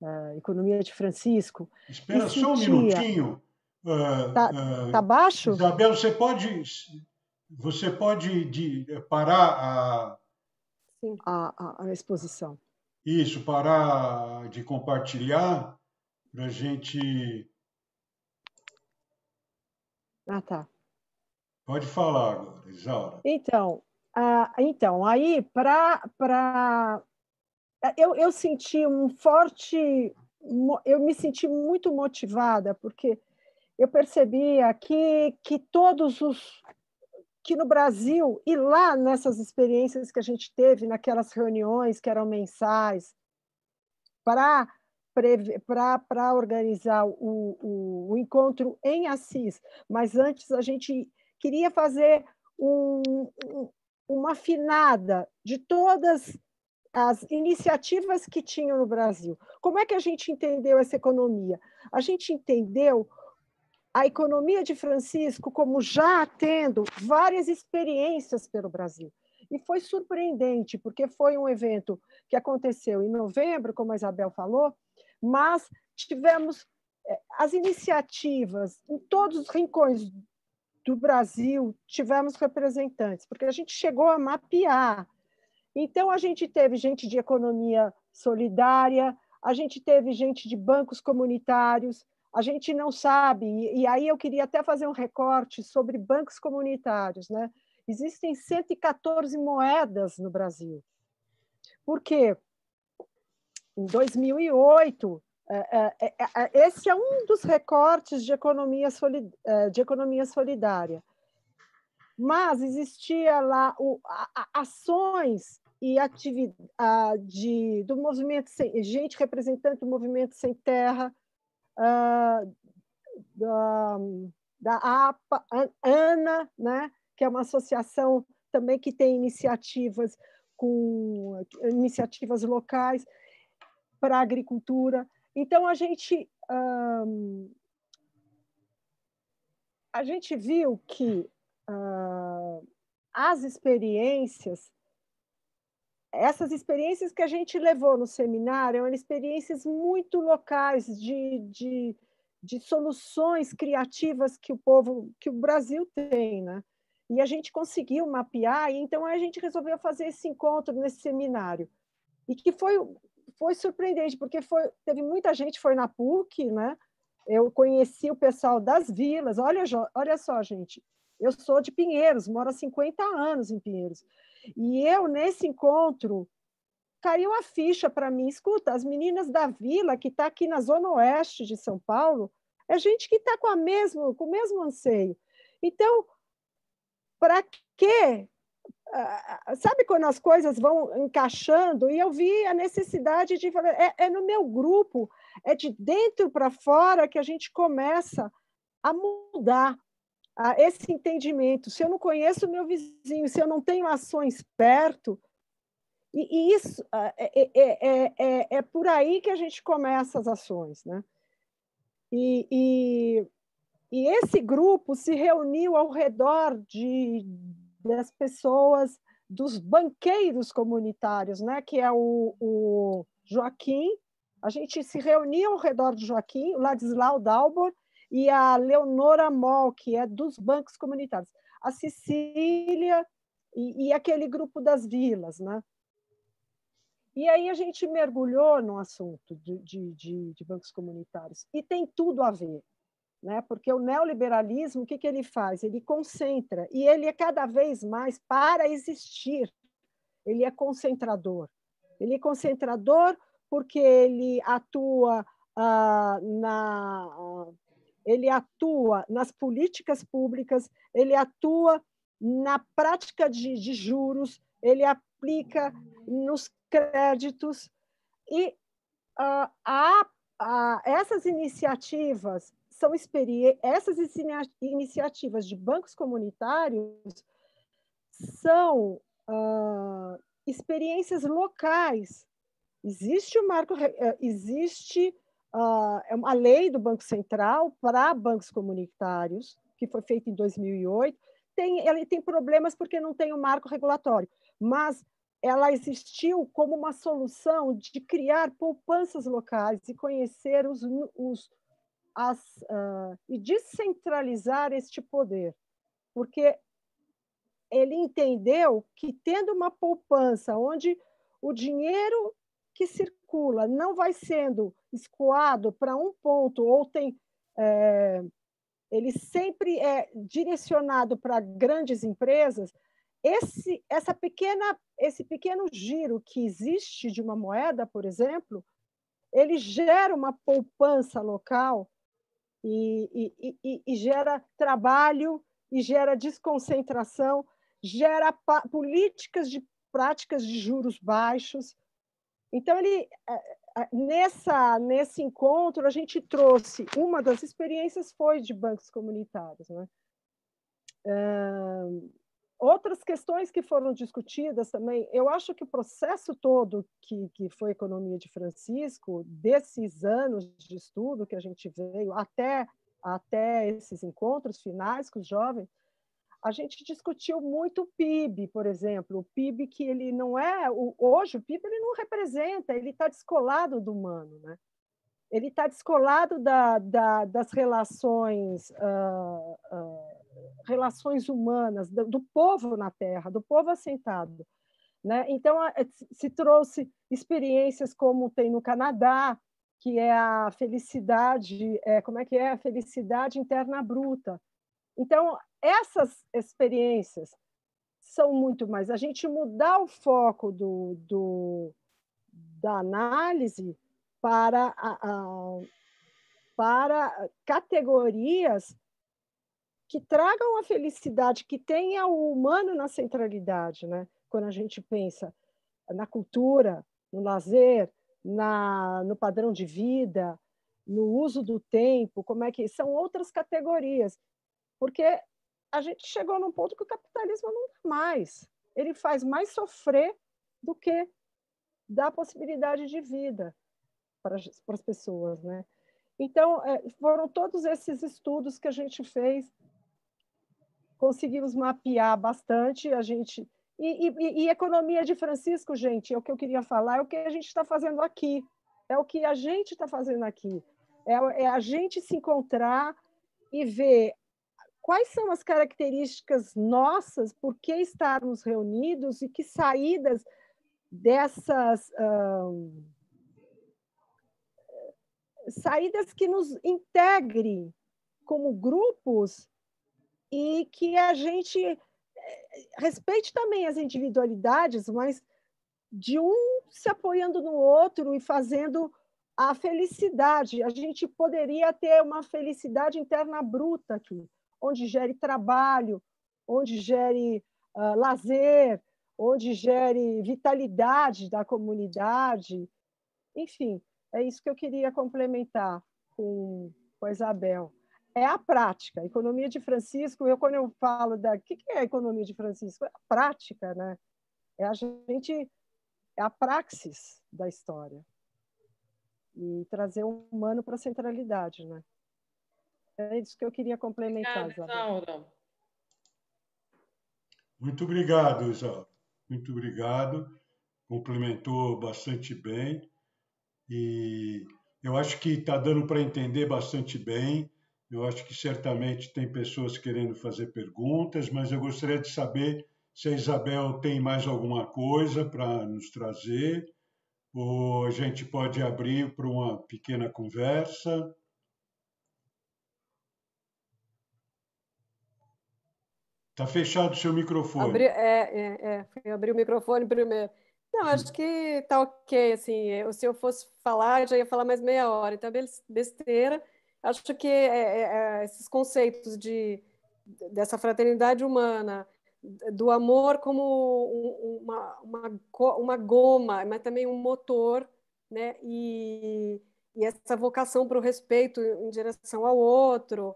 uh, economia de Francisco. Espera só um minutinho. Uh, tá, tá, baixo? Isabel, você pode, você pode de, eh, parar a... Sim, a, a, a exposição. Isso, parar de compartilhar para a gente. Ah, tá. Pode falar agora, Isaura. Então, ah, então aí, para. É, eu, eu senti um forte. Eu me senti muito motivada, porque eu percebia que, que todos os. que no Brasil e lá nessas experiências que a gente teve, naquelas reuniões que eram mensais, para para organizar o, o, o, encontro em Assis, mas antes a gente queria fazer um, uma afinada de todas as iniciativas que tinham no Brasil. Como é que a gente entendeu essa economia? A gente entendeu a economia de Francisco como já tendo várias experiências pelo Brasil. E foi surpreendente, porque foi um evento que aconteceu em novembro, como a Isabel falou, mas tivemos eh, as iniciativas em todos os rincões do Brasil tivemos representantes, porque a gente chegou a mapear. Então, a gente teve gente de economia solidária, a gente teve gente de bancos comunitários, a gente não sabe, e aí eu queria até fazer um recorte sobre bancos comunitários. Né? Existem 114 moedas no Brasil. Por quê? Em 2008, é, é, é, esse é um dos recortes de economia, de economia solidária. Mas existia lá o, ações e atividade do movimento sem, gente representante do movimento sem terra, ah, da, da APA, ANA, né, que é uma associação também que tem iniciativas com iniciativas locais para a agricultura. Então a gente hum, a gente viu que hum, as experiências essas experiências que a gente levou no seminário eram experiências muito locais de, de, de soluções criativas que o povo, que o Brasil tem, né? E a gente conseguiu mapear, e então a gente resolveu fazer esse encontro nesse seminário. E que foi foi surpreendente, porque foi, teve muita gente foi na PUC, né? Eu conheci o pessoal das vilas. Olha, olha só, gente. Eu sou de Pinheiros, moro há 50 anos em Pinheiros. E eu, nesse encontro, caiu a ficha para mim. Escuta, as meninas da vila, que está aqui na Zona Oeste de São Paulo, é gente que está com, a mesmo, com o mesmo anseio. Então, para que sabe quando as coisas vão encaixando? E eu vi a necessidade de falar, é, é no meu grupo, é de dentro para fora que a gente começa a mudar a esse entendimento. Se eu não conheço o meu vizinho, se eu não tenho ações perto, e, e isso é, é, é, é, por aí que a gente começa as ações, né? E, e, e esse grupo se reuniu ao redor de das pessoas, dos banqueiros comunitários, né? que é o, o Joaquim. A gente se reunia ao redor do Joaquim, o Ladislau Dalbor e a Leonora Moll, que é dos bancos comunitários. A Sicília e, e aquele grupo das vilas, né? E aí a gente mergulhou no assunto de, de, de, de, bancos comunitários. E tem tudo a ver né? porque o neoliberalismo, o que, que ele faz? Ele concentra, e ele é cada vez mais, para existir, ele é concentrador. Ele é concentrador porque ele atua ah, na ele atua nas políticas públicas, ele atua na prática de, de juros, ele aplica nos créditos e ah, a, a, essas iniciativas são essas iniciativas de bancos comunitários são uh, experiências locais. Existe o marco, eh, existe uh, uma lei do Banco Central para bancos comunitários, que foi feita em 2008. Tem, ela tem problemas porque não tem o um marco regulatório, mas ela existiu como uma solução de criar poupanças locais e conhecer os, os as, uh, e descentralizar este poder, porque ele entendeu que tendo uma poupança onde o dinheiro que circula não vai sendo escoado para um ponto ou tem é, ele sempre é direcionado para grandes empresas esse essa pequena esse pequeno giro que existe de uma moeda por exemplo ele gera uma poupança local e, e, e, gera trabalho, e gera desconcentração, gera políticas de práticas de juros baixos. Então, ele, é, é, nessa, nesse encontro, a gente trouxe uma das experiências foi de bancos comunitários. Né? Uh Outras questões que foram discutidas também, eu acho que o processo todo que, que foi economia de Francisco, desses anos de estudo que a gente veio até, até esses encontros finais com os jovens, a gente discutiu muito o PIB, por exemplo, o PIB que ele não é, hoje o PIB ele não representa, ele está descolado do humano, né? ele está descolado da, da, das relações uh, uh, relações humanas do, do, povo na terra, do povo assentado, né? Então a, eh, se trouxe experiências como tem no Canadá, que é a felicidade, é, como é que é a felicidade interna bruta. Então essas experiências são muito mais. A gente mudar o foco do, do da análise para, para categorias que tragam a felicidade, que tenha o humano na centralidade, né? quando a gente pensa na cultura, no lazer, na, no padrão de vida, no uso do tempo, como é que são outras categorias, porque a gente chegou num ponto que o capitalismo não dá mais, ele faz mais sofrer do que dá possibilidade de vida para, as pessoas, né? Então, é, foram todos esses estudos que a gente fez, conseguimos mapear bastante, a gente... E, e, e economia de Francisco, gente, é o que eu queria falar, é o que a gente está fazendo aqui, é o que a gente está fazendo aqui, é, é a gente se encontrar e ver quais são as características nossas, por que estarmos reunidos e que saídas dessas... Hum, saídas que nos integrem como grupos e que a gente eh, respeite também as individualidades, mas de um se apoiando no outro e fazendo a felicidade. A gente poderia ter uma felicidade interna bruta aqui, onde gere trabalho, onde gere uh, lazer, onde gere vitalidade da comunidade, enfim, é isso que eu queria complementar com, com a Isabel. É a prática. A economia de Francisco, eu quando eu falo da. O que, que é a economia de Francisco? É a prática, né? É a gente. É a praxis da história. E trazer o humano para a centralidade, né? É isso que eu queria complementar, Obrigada, Isabel. Muito obrigado, Isabel. Muito obrigado. Complementou bastante bem. E eu acho que está dando para entender bastante bem. Eu acho que certamente tem pessoas querendo fazer perguntas, mas eu gostaria de saber se a Isabel tem mais alguma coisa para nos trazer, ou a gente pode abrir para uma pequena conversa. Está fechado o seu microfone. Abri, é, é, é, abri o microfone primeiro. Não, acho que tá ok, assim, eu, se eu fosse falar, eu já ia falar mais meia hora, então é besteira. Acho que é, é, é, esses conceitos de, dessa fraternidade humana, do amor como uma, uma, uma goma, mas também um motor, né? E, e essa vocação para o respeito em direção ao outro,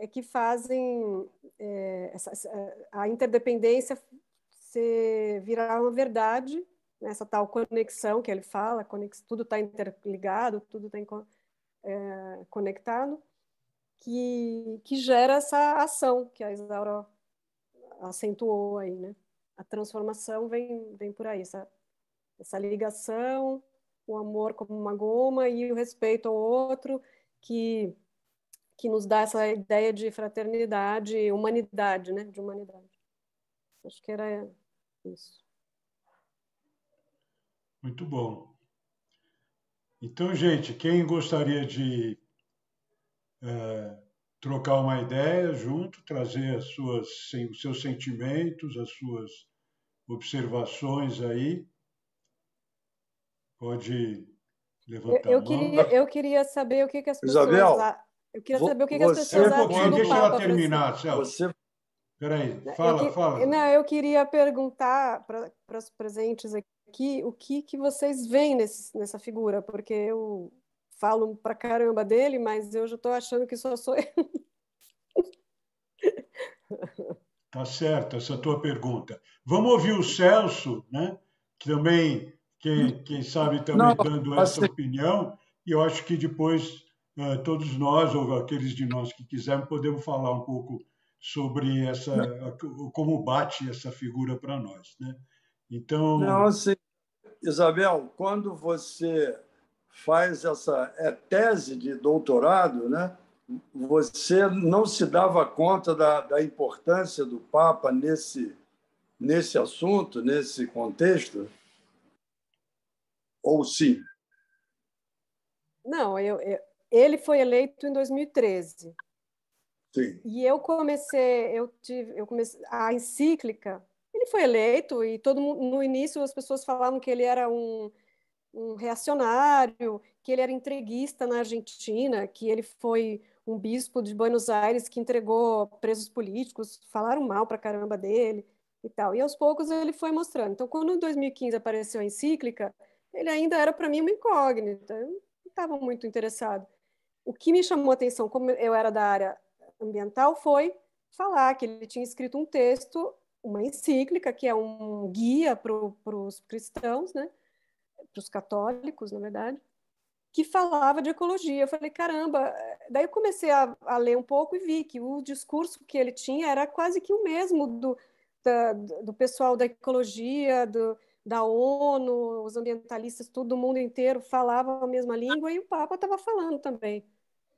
é que fazem é, essa, a interdependência ser virar uma verdade, né, essa tal conexão que ele fala, tudo está interligado, tudo está é, conectado, que, que gera essa ação que a Isaura acentuou aí, né? A transformação vem, vem por aí, essa, essa ligação, o amor como uma goma e o respeito ao outro, que, que nos dá essa ideia de fraternidade, humanidade, né? De humanidade. Acho que era isso. Muito bom. Então, gente, quem gostaria de é, trocar uma ideia junto, trazer suas, os seus sentimentos, as suas observações aí, pode levantar eu, eu a mão. Queria, eu queria saber o que, que as pessoas... Isabel, eu queria saber o que, que as pessoas... deixa ela terminar, Celso. Você Peraí, fala, eu, fala. Não, eu queria perguntar para os presentes aqui o que, que vocês veem nesse, nessa figura, porque eu falo pra caramba dele, mas eu já estou achando que só sou eu. Tá certo essa é tua pergunta. Vamos ouvir o Celso, né? Que também, quem, quem sabe, também Não, dando essa ser... opinião, e eu acho que depois eh, todos nós, ou aqueles de nós que quiserem, podemos falar um pouco sobre essa como bate essa figura para nós, né? Então, Não, assim, Isabel, quando você faz essa é tese de doutorado, né? Você não se dava conta da, da importância do Papa nesse nesse assunto, nesse contexto? Ou sim? Não, eu, eu ele foi eleito em 2013. Sim. E eu comecei, eu tive, eu comecei a encíclica. Ele foi eleito e todo mundo, no início as pessoas falavam que ele era um, um reacionário, que ele era entreguista na Argentina, que ele foi um bispo de Buenos Aires que entregou presos políticos, falaram mal pra caramba dele e tal. E aos poucos ele foi mostrando. Então, quando em 2015 apareceu a encíclica, ele ainda era para mim uma incógnita. Eu não estava muito interessado. O que me chamou a atenção, como eu era da área ambiental foi falar que ele tinha escrito um texto, uma encíclica, que é um guia para os cristãos, né? para os católicos, na verdade, que falava de ecologia. Eu falei, caramba, eh", daí eu comecei a, a, ler um pouco e vi que o discurso que ele tinha era quase que o mesmo do, da, do pessoal da ecologia, do, da ONU, os ambientalistas, todo mundo inteiro falava a mesma língua e o Papa estava falando também.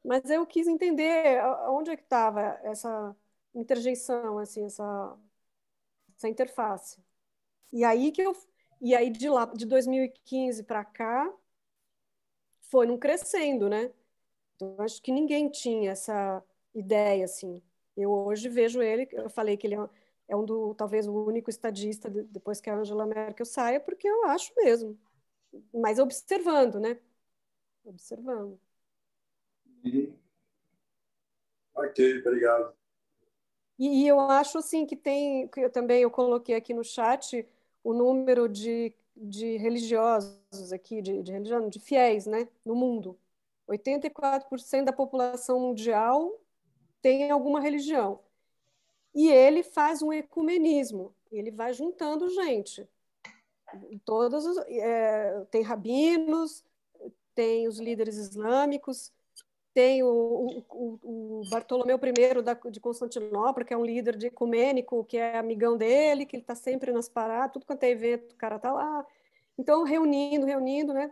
Mas eu quis entender onde é que estava essa interjeição, assim, essa, essa interface. E aí que eu e aí de lá de 2015 para cá foi num crescendo, né? Então, acho que ninguém tinha essa ideia assim. Eu hoje vejo ele, eu falei que ele é um é do talvez o único estadista depois que a Angela Merkel saia, porque eu acho mesmo. Mas observando, né? Observando. Uhum. Ok, obrigado. E, e, eu acho assim que tem, que eu também eu coloquei aqui no chat o número de, de religiosos aqui, de, de de fiéis, né, no mundo. 84% da população mundial tem alguma religião. E ele faz um ecumenismo, ele vai juntando gente. Todos os, é, tem rabinos, tem os líderes islâmicos, tem o, o, o Bartolomeu I da, de Constantinopla, que é um líder de ecumênico, que é amigão dele, que ele está sempre nas paradas, tudo quanto é evento, o cara está lá. Então, reunindo, reunindo, né?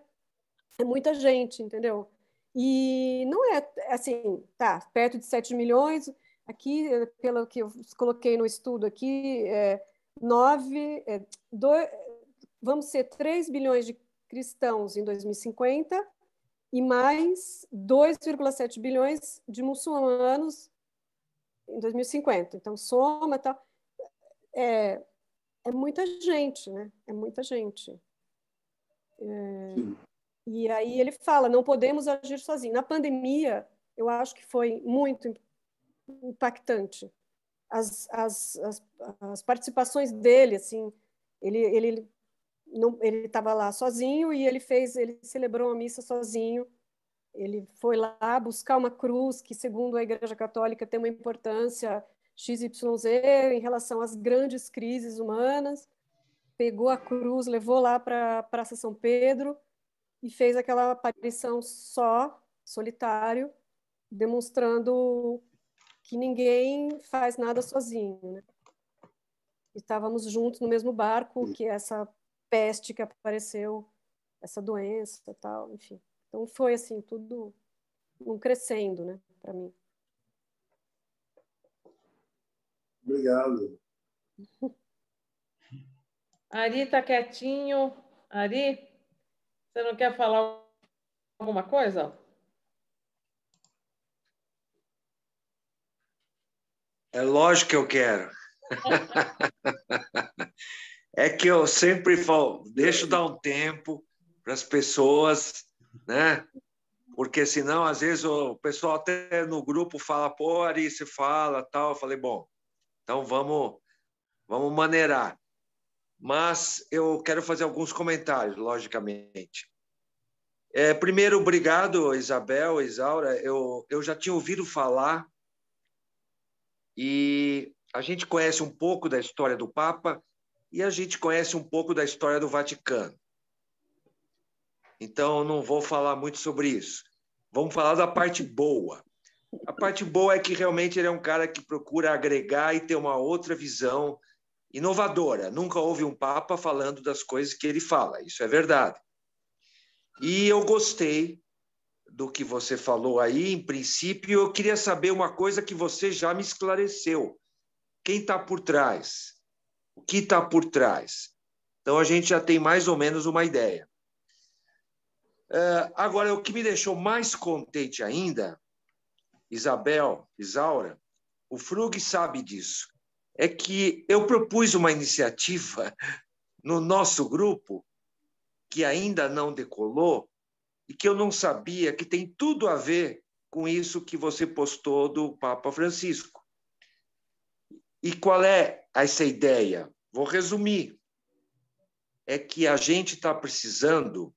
É muita gente, entendeu? E não é assim, tá, perto de 7 milhões, aqui, eh, pelo que eu coloquei no estudo aqui, é, 9, é, 2, vamos ser 3 bilhões de cristãos em 2050 e mais 2,7 bilhões de muçulmanos em 2050. Então, soma tá É, é muita gente, né? É muita gente. É, e aí ele fala: não podemos agir sozinhos. Na pandemia, eu acho que foi muito impactante. As, as, as, as participações dele, assim, ele, ele não, ele estava lá sozinho e ele fez, ele celebrou a missa sozinho. Ele foi lá buscar uma cruz que, segundo a Igreja Católica, tem uma importância XYZ em relação às grandes crises humanas. Pegou a cruz, levou lá para a Praça São Pedro e fez aquela aparição só, solitário, demonstrando que ninguém faz nada sozinho. Né? estávamos juntos no mesmo barco, que é essa peste que apareceu, essa doença tal, enfim. Então foi assim, tudo um crescendo, né, para mim. Obrigado. Ari tá quietinho. Ari, você não quer falar alguma coisa? É lógico que eu quero. É que eu sempre falo, deixa eu dar um tempo para as pessoas, né? Porque senão, às vezes, o pessoal até no grupo fala, pô, Ari, se fala, tal. Eu falei, bom, então vamos, vamos maneirar. Mas eu quero fazer alguns comentários, logicamente. É, primeiro, obrigado, Isabel, Isaura. Eu, eu já tinha ouvido falar e a gente conhece um pouco da história do Papa e a gente conhece um pouco da história do Vaticano. Então, não vou falar muito sobre isso. Vamos falar da parte boa. A parte boa é que realmente ele é um cara que procura agregar e ter uma outra visão inovadora. Nunca houve um Papa falando das coisas que ele fala, isso é verdade. E eu gostei do que você falou aí. Em princípio, eu queria saber uma coisa que você já me esclareceu: quem está por trás? o que está por trás. Então a gente já tem mais ou menos uma ideia. Uh, agora, o que me deixou mais contente ainda, Isabel, Isaura, o Frug sabe disso, é que eu propus uma iniciativa no nosso grupo que ainda não decolou e que eu não sabia que tem tudo a ver com isso que você postou do Papa Francisco e qual é essa ideia? Vou resumir. É que a gente está precisando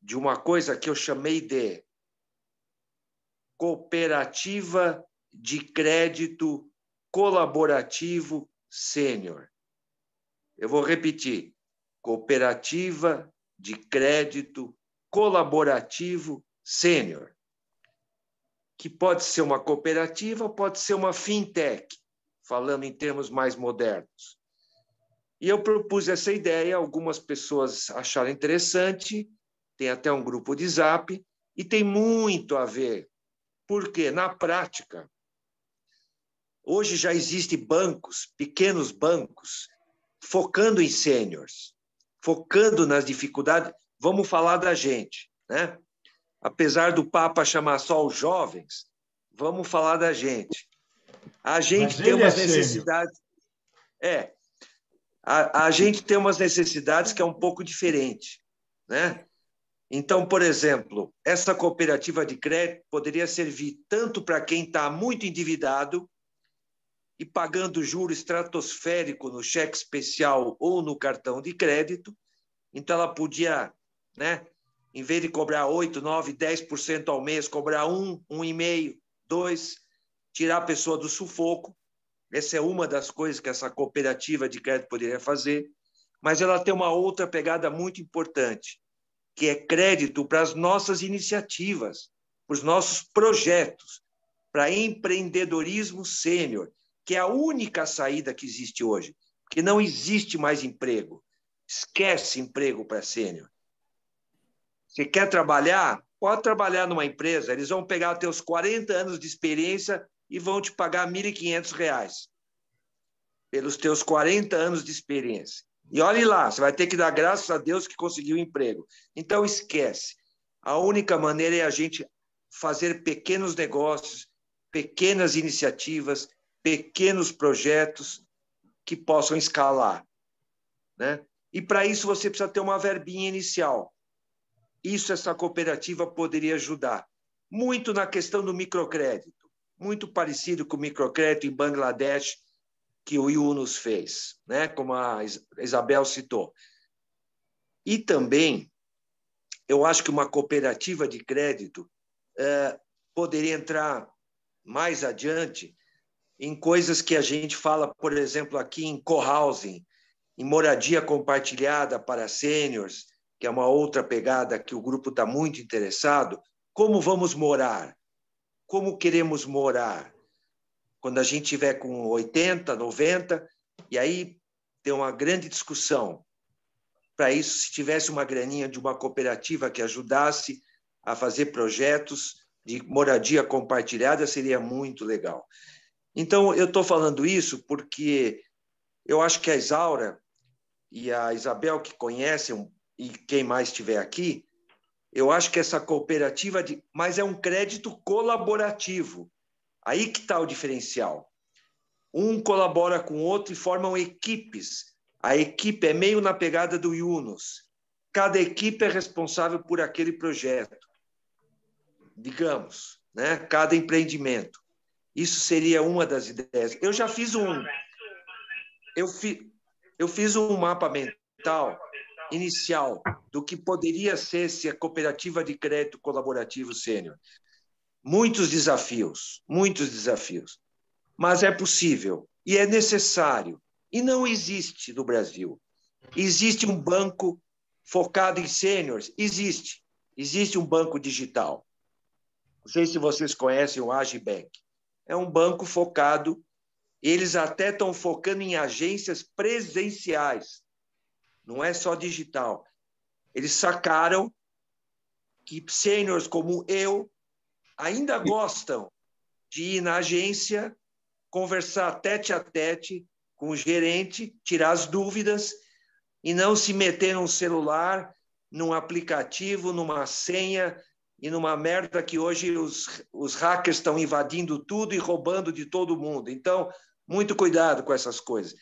de uma coisa que eu chamei de cooperativa de crédito colaborativo sênior. Eu vou repetir: cooperativa de crédito colaborativo sênior. Que pode ser uma cooperativa, pode ser uma fintech falando em termos mais modernos. E eu propus essa ideia, algumas pessoas acharam interessante, tem até um grupo de zap, e tem muito a ver, porque na prática, hoje já existem bancos, pequenos bancos, focando em sêniores, focando nas dificuldades. Vamos falar da gente, né? Apesar do Papa chamar só os jovens, vamos falar da gente. A gente Mas tem umas é necessidades. É. A, a gente tem umas necessidades que é um pouco diferente, né? Então, por exemplo, essa cooperativa de crédito poderia servir tanto para quem está muito endividado e pagando juro estratosférico no cheque especial ou no cartão de crédito. Então, ela podia, né, em vez de cobrar 8, 9, 10% ao mês, cobrar 1, 1,5, 2 tirar a pessoa do sufoco. Essa é uma das coisas que essa cooperativa de crédito poderia fazer, mas ela tem uma outra pegada muito importante, que é crédito para as nossas iniciativas, para os nossos projetos, para empreendedorismo sênior, que é a única saída que existe hoje, porque não existe mais emprego. Esquece emprego para sênior. Você quer trabalhar? Pode trabalhar numa empresa, eles vão pegar teus 40 anos de experiência e vão te pagar R$ reais pelos teus 40 anos de experiência. E olhe lá, você vai ter que dar graças a Deus que conseguiu emprego. Então esquece. A única maneira é a gente fazer pequenos negócios, pequenas iniciativas, pequenos projetos que possam escalar, né? E para isso você precisa ter uma verbinha inicial. Isso essa cooperativa poderia ajudar muito na questão do microcrédito muito parecido com o microcrédito em Bangladesh que o Yunus fez, né? como a Isabel citou. E também, eu acho que uma cooperativa de crédito eh, poderia entrar mais adiante em coisas que a gente fala, por exemplo, aqui em co-housing, em moradia compartilhada para sêniores, que é uma outra pegada que o grupo está muito interessado. Como vamos morar? como queremos morar quando a gente tiver com 80, 90, e aí tem uma grande discussão. Para isso, se tivesse uma graninha de uma cooperativa que ajudasse a fazer projetos de moradia compartilhada, seria muito legal. Então, eu estou falando isso porque eu acho que a Isaura e a Isabel, que conhecem, e quem mais estiver aqui, eu acho que essa cooperativa, de... mas é um crédito colaborativo. Aí que está o diferencial. Um colabora com o outro e formam equipes. A equipe é meio na pegada do Yunus. Cada equipe é responsável por aquele projeto, digamos, né? cada empreendimento. Isso seria uma das ideias. Eu já fiz um. Eu, fi, eu fiz um mapa mental inicial do que poderia ser se a cooperativa de crédito colaborativo sênior. Muitos desafios, muitos desafios, mas é possível e é necessário. E não existe no Brasil. Existe um banco focado em sêniores? Existe. Existe um banco digital. Não sei se vocês conhecem o Agibank. É um banco focado, eles até estão focando em agências presenciais não é só digital. Eles sacaram que seniors como eu ainda gostam de ir na agência, conversar tete a tete com o gerente, tirar as dúvidas e não se meter num celular, num aplicativo, numa senha e numa merda que hoje os, os hackers estão invadindo tudo e roubando de todo mundo. Então, muito cuidado com essas coisas.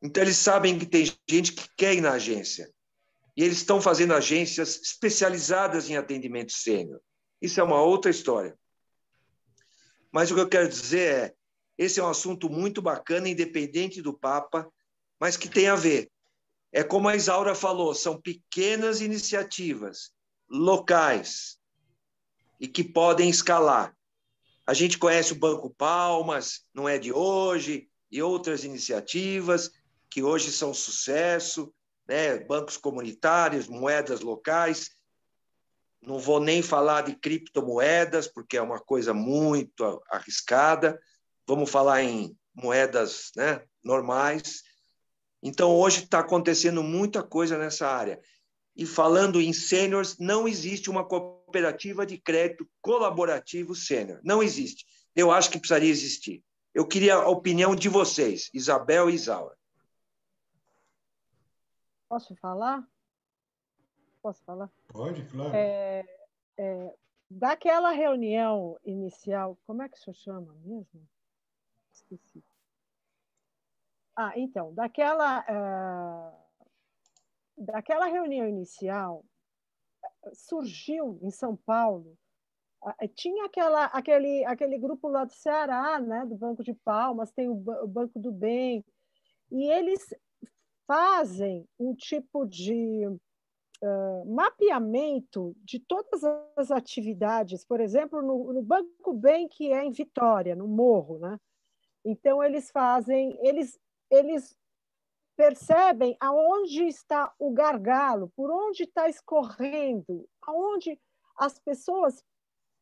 Então, eles sabem que tem gente que quer ir na agência. E eles estão fazendo agências especializadas em atendimento sênior. Isso é uma outra história. Mas o que eu quero dizer é: esse é um assunto muito bacana, independente do Papa, mas que tem a ver. É como a Isaura falou: são pequenas iniciativas locais e que podem escalar. A gente conhece o Banco Palmas, não é de hoje, e outras iniciativas, que hoje são sucesso, né? bancos comunitários, moedas locais. Não vou nem falar de criptomoedas, porque é uma coisa muito arriscada. Vamos falar em moedas né? normais. Então, hoje está acontecendo muita coisa nessa área. E falando em sêniores, não existe uma cooperativa de crédito colaborativo sênior. Não existe. Eu acho que precisaria existir. Eu queria a opinião de vocês, Isabel e Isaura. Posso falar? Posso falar? Pode, claro. É, é, daquela reunião inicial, como é que se chama mesmo? Esqueci. Ah, então, daquela, uh, daquela reunião inicial, surgiu em São Paulo, uh, tinha aquela, aquele, aquele grupo lá do Ceará, né, do Banco de Palmas, tem o, o Banco do Bem, e eles fazem um tipo de uh, mapeamento de todas as atividades, por exemplo, no, no Banco Bem, que é em Vitória, no Morro, né? Então, eles fazem, eles, eles percebem aonde está o gargalo, por onde está escorrendo, aonde as pessoas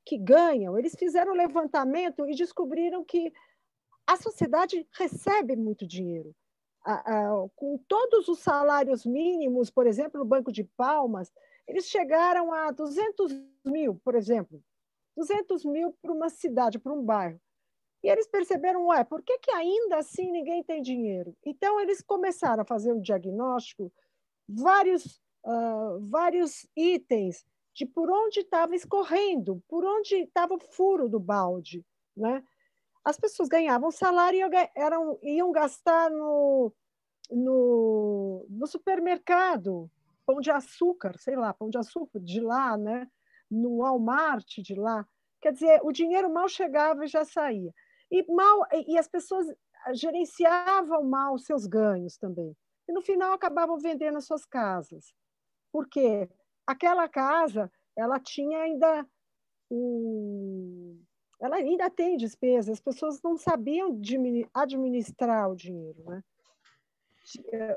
que ganham, eles fizeram um levantamento e descobriram que a sociedade recebe muito dinheiro a, com todos os salários mínimos, por exemplo, no Banco de Palmas, eles chegaram a 200 mil, por exemplo, 200 mil para uma cidade, para um bairro. E eles perceberam, ué, por que, que ainda assim ninguém tem dinheiro? Então, eles começaram a fazer um diagnóstico, vários, uh, vários itens de por onde estava escorrendo, por onde estava o furo do balde, né? as pessoas ganhavam salário e eram, iam gastar no, no, no, supermercado, pão de açúcar, sei lá, pão de açúcar de lá, né? no Walmart de lá. Quer dizer, o dinheiro mal chegava e já saía. E, mal, e as pessoas ah, gerenciavam mal seus ganhos também. E no final acabavam vendendo as suas casas. Por quê? Aquela casa, ela tinha ainda um, ela ainda tem despesas, as pessoas não sabiam administrar o dinheiro, né?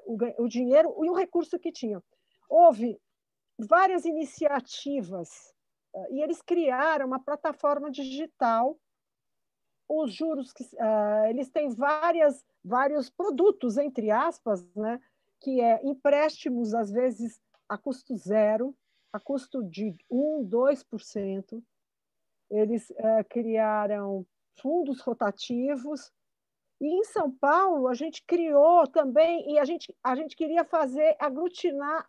o, o dinheiro e o recurso que tinham. Houve várias iniciativas ah, e eles criaram uma plataforma digital. Os juros que uh, eles têm várias, vários produtos entre aspas, né? Que é empréstimos às vezes a custo zero, a custo de 1, 2%. Eles eh, criaram fundos rotativos. E em São Paulo, a gente criou também, e a gente, a gente queria fazer, aglutinar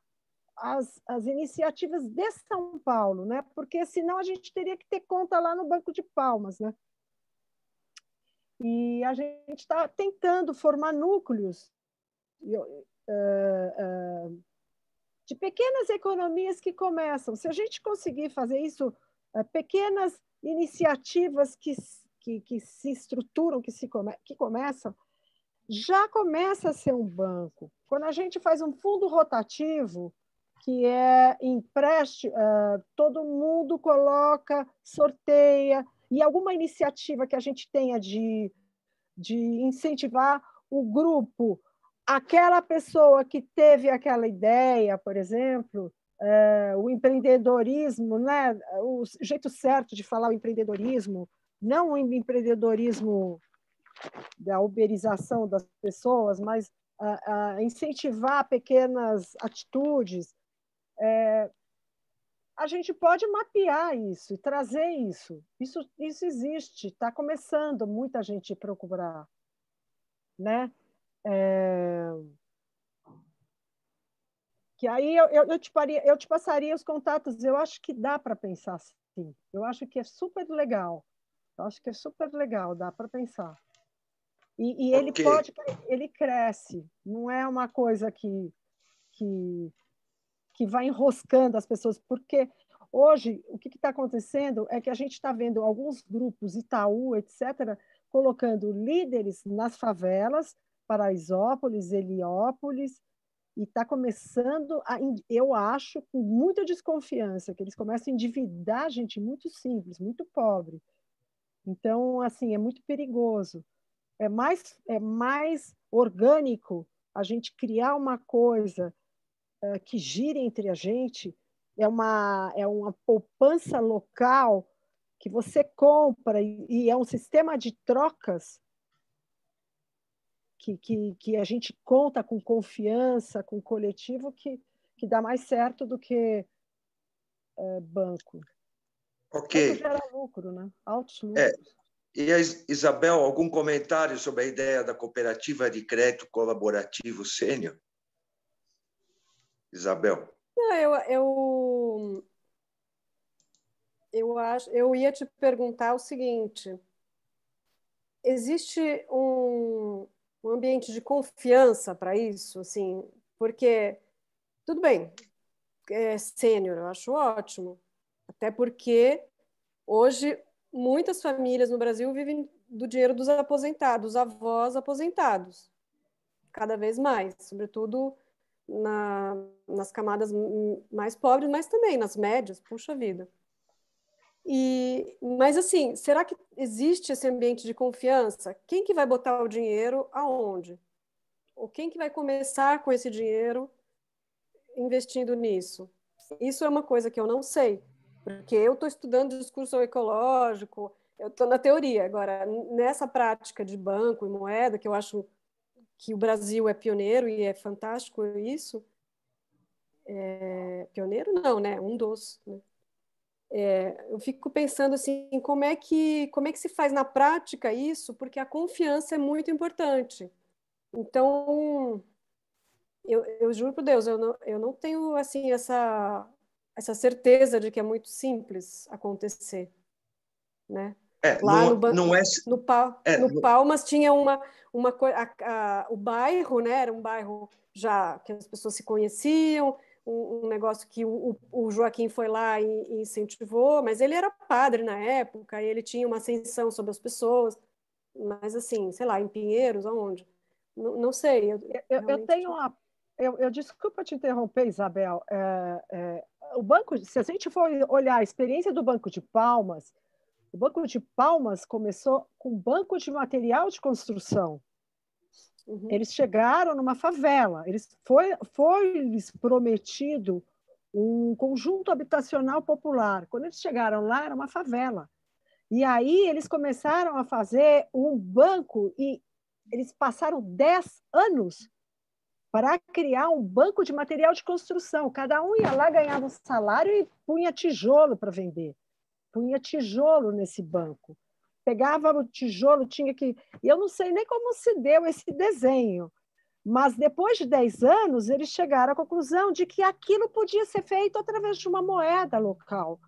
as, as iniciativas de São Paulo, né? porque senão a gente teria que ter conta lá no Banco de Palmas. Né? E a gente está tentando formar núcleos eh, eh, de pequenas economias que começam. Se a gente conseguir fazer isso eh, pequenas iniciativas que, que, que se estruturam, que, se come, que começam, já começa a ser um banco. Quando a gente faz um fundo rotativo, que é empréstimo, uh, todo mundo coloca, sorteia, e alguma iniciativa que a gente tenha de, de incentivar o grupo, aquela pessoa que teve aquela ideia, por exemplo, eh, o empreendedorismo, né? o jeito certo de falar o empreendedorismo, não o empreendedorismo da uberização das pessoas, mas incentivar pequenas atitudes. É, a gente pode mapear isso e trazer isso. Isso, isso existe, está começando muita gente procurar. Né? É que aí eu, eu, eu, te paria, eu te passaria os contatos. Eu acho que dá para pensar assim. Eu acho que é super legal. Eu acho que é super legal, dá para pensar. E, e é ele okay. pode, ele cresce. Não é uma coisa que, que, que vai enroscando as pessoas, porque hoje o que está acontecendo é que a gente está vendo alguns grupos, Itaú, etc., colocando líderes nas favelas, Paraisópolis, Heliópolis, e está começando, a, eu acho, com muita desconfiança, que eles começam a endividar gente muito simples, muito pobre. Então, assim, é muito perigoso. É mais, é mais orgânico a gente criar uma coisa eh, que gire entre a gente, é uma, é uma poupança local que você compra e, e é um sistema de trocas que, que, que a gente conta com confiança, com coletivo, que, que dá mais certo do que é, banco. Ok. Isso gera lucro, né? Altos é. lucros. É. E a Isabel, algum comentário sobre a ideia da cooperativa de crédito colaborativo sênior? Isabel. Não, eu, eu, eu, acho, eu ia te perguntar o seguinte: existe um um ambiente de confiança para isso, assim, porque tudo bem, é sênior, eu acho ótimo, até porque hoje muitas famílias no Brasil vivem do dinheiro dos aposentados, avós aposentados, cada vez mais, sobretudo na, nas camadas mais pobres, mas também nas médias, puxa vida. E, mas assim, será que existe esse ambiente de confiança? Quem que vai botar o dinheiro aonde? Ou quem que vai começar com esse dinheiro investindo nisso? Isso é uma coisa que eu não sei, porque eu estou estudando discurso ecológico, eu estou na teoria. Agora, nessa prática de banco e moeda, que eu acho que o Brasil é pioneiro e é fantástico isso, é... pioneiro não, né? Um dos. Né? É, eu fico pensando assim, como é que como é que se faz na prática isso, porque a confiança é muito importante. Então, eu, eu juro por Deus, eu não, eu não tenho assim essa essa certeza de que é muito simples acontecer, né? É, Lá no, é, ban... não é... no, pa... é, no Palmas tinha uma uma o bairro, né? Era um bairro já que as pessoas se conheciam, um, negócio que o, o, Joaquim foi lá e, incentivou, mas ele era padre na época, e ele tinha uma ascensão sobre as pessoas, mas assim, sei lá, em Pinheiros, aonde? Não, não sei. Eu, eu, eu tenho uma. Eu, eu, desculpa te interromper, Isabel. É, é, o banco, se a gente for olhar a experiência do Banco de Palmas, o Banco de Palmas começou com banco de material de construção. Uhum. Eles chegaram numa favela. Eles foi foi lhes prometido um conjunto habitacional popular. Quando eles chegaram lá era uma favela. E aí eles começaram a fazer um banco e eles passaram 10 anos para criar um banco de material de construção. Cada um ia lá, ganhava um salário e punha tijolo para vender. Punha tijolo nesse banco pegava o tijolo, tinha que. Eu não sei nem como se deu esse desenho, mas depois de 10 anos, eles chegaram à conclusão de que aquilo podia ser feito através de uma moeda local.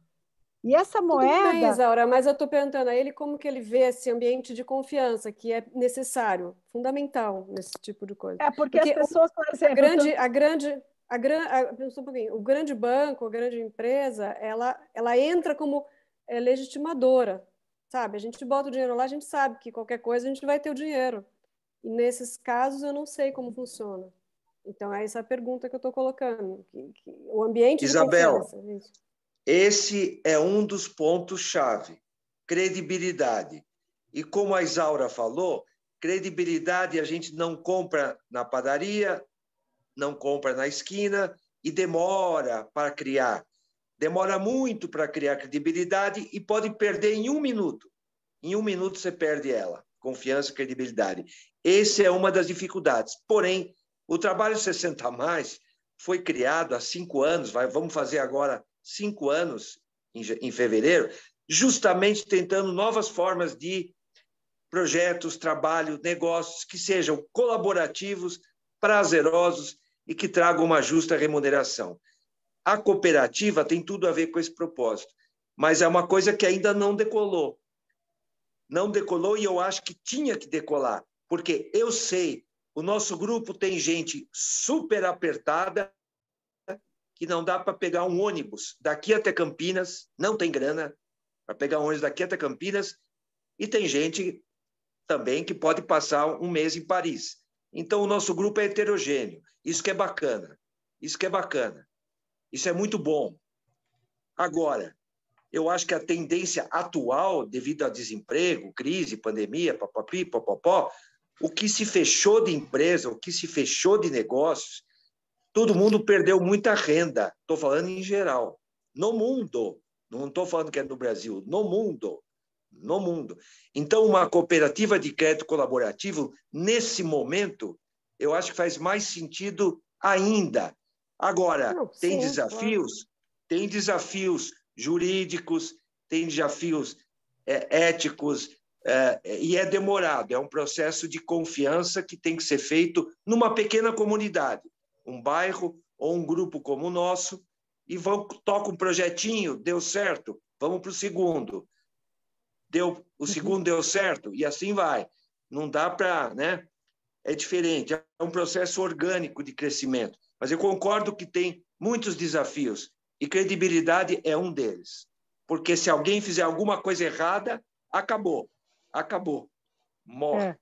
E essa moeda. Tudo bem, Isaura, mas eu estou perguntando a ele como que ele vê esse ambiente de confiança, que é necessário, fundamental nesse tipo de coisa. É, porque, porque as pessoas, por exemplo. A grande, a grande, a grande, a, um pouquinho, o grande banco, a grande empresa, ela, ela entra como é, legitimadora Sabe, a gente bota o dinheiro lá, a gente sabe que qualquer coisa a gente vai ter o dinheiro. E nesses casos eu não sei como funciona. Então é essa a pergunta que eu estou colocando. o ambiente Isabel, é esse é um dos pontos chave, credibilidade. E como a Isaura falou, credibilidade a gente não compra na padaria, não compra na esquina e demora para criar demora muito para criar credibilidade e pode perder em um minuto. Em um minuto você perde ela, confiança, credibilidade. Essa é uma das dificuldades. Porém, o trabalho 60 mais foi criado há cinco anos, vai, vamos fazer agora cinco anos em, em fevereiro, justamente tentando novas formas de projetos, trabalho, negócios que sejam colaborativos, prazerosos e que tragam uma justa remuneração. A cooperativa tem tudo a ver com esse propósito, mas é uma coisa que ainda não decolou. Não decolou e eu acho que tinha que decolar, porque eu sei, o nosso grupo tem gente super apertada que não dá para pegar um ônibus daqui até Campinas, não tem grana para pegar um ônibus daqui até Campinas, e tem gente também que pode passar um mês em Paris. Então, o nosso grupo é heterogêneo. Isso que é bacana. Isso que é bacana. Isso é muito bom. Agora, eu acho que a tendência atual, devido a desemprego, crise, pandemia, papapi, papapó, o que se fechou de empresa, o que se fechou de negócios, todo mundo perdeu muita renda. Estou falando em geral. No mundo. Não estou falando que é no Brasil. No mundo. No mundo. Então, uma cooperativa de crédito colaborativo, nesse momento, eu acho que faz mais sentido ainda Agora, Não, tem sim, desafios, claro. tem desafios jurídicos, tem desafios é, éticos, é, e é demorado, é um processo de confiança que tem que ser feito numa pequena comunidade, um bairro ou um grupo como o nosso, e vão, toca um projetinho, deu certo, vamos para o segundo. Deu, o uhum. segundo deu certo, e assim vai. Não dá para. Né? É diferente, é um processo orgânico de crescimento. Mas eu concordo que tem muitos desafios e credibilidade é um deles. Porque se alguém fizer alguma coisa errada, acabou. Acabou. Morre. É.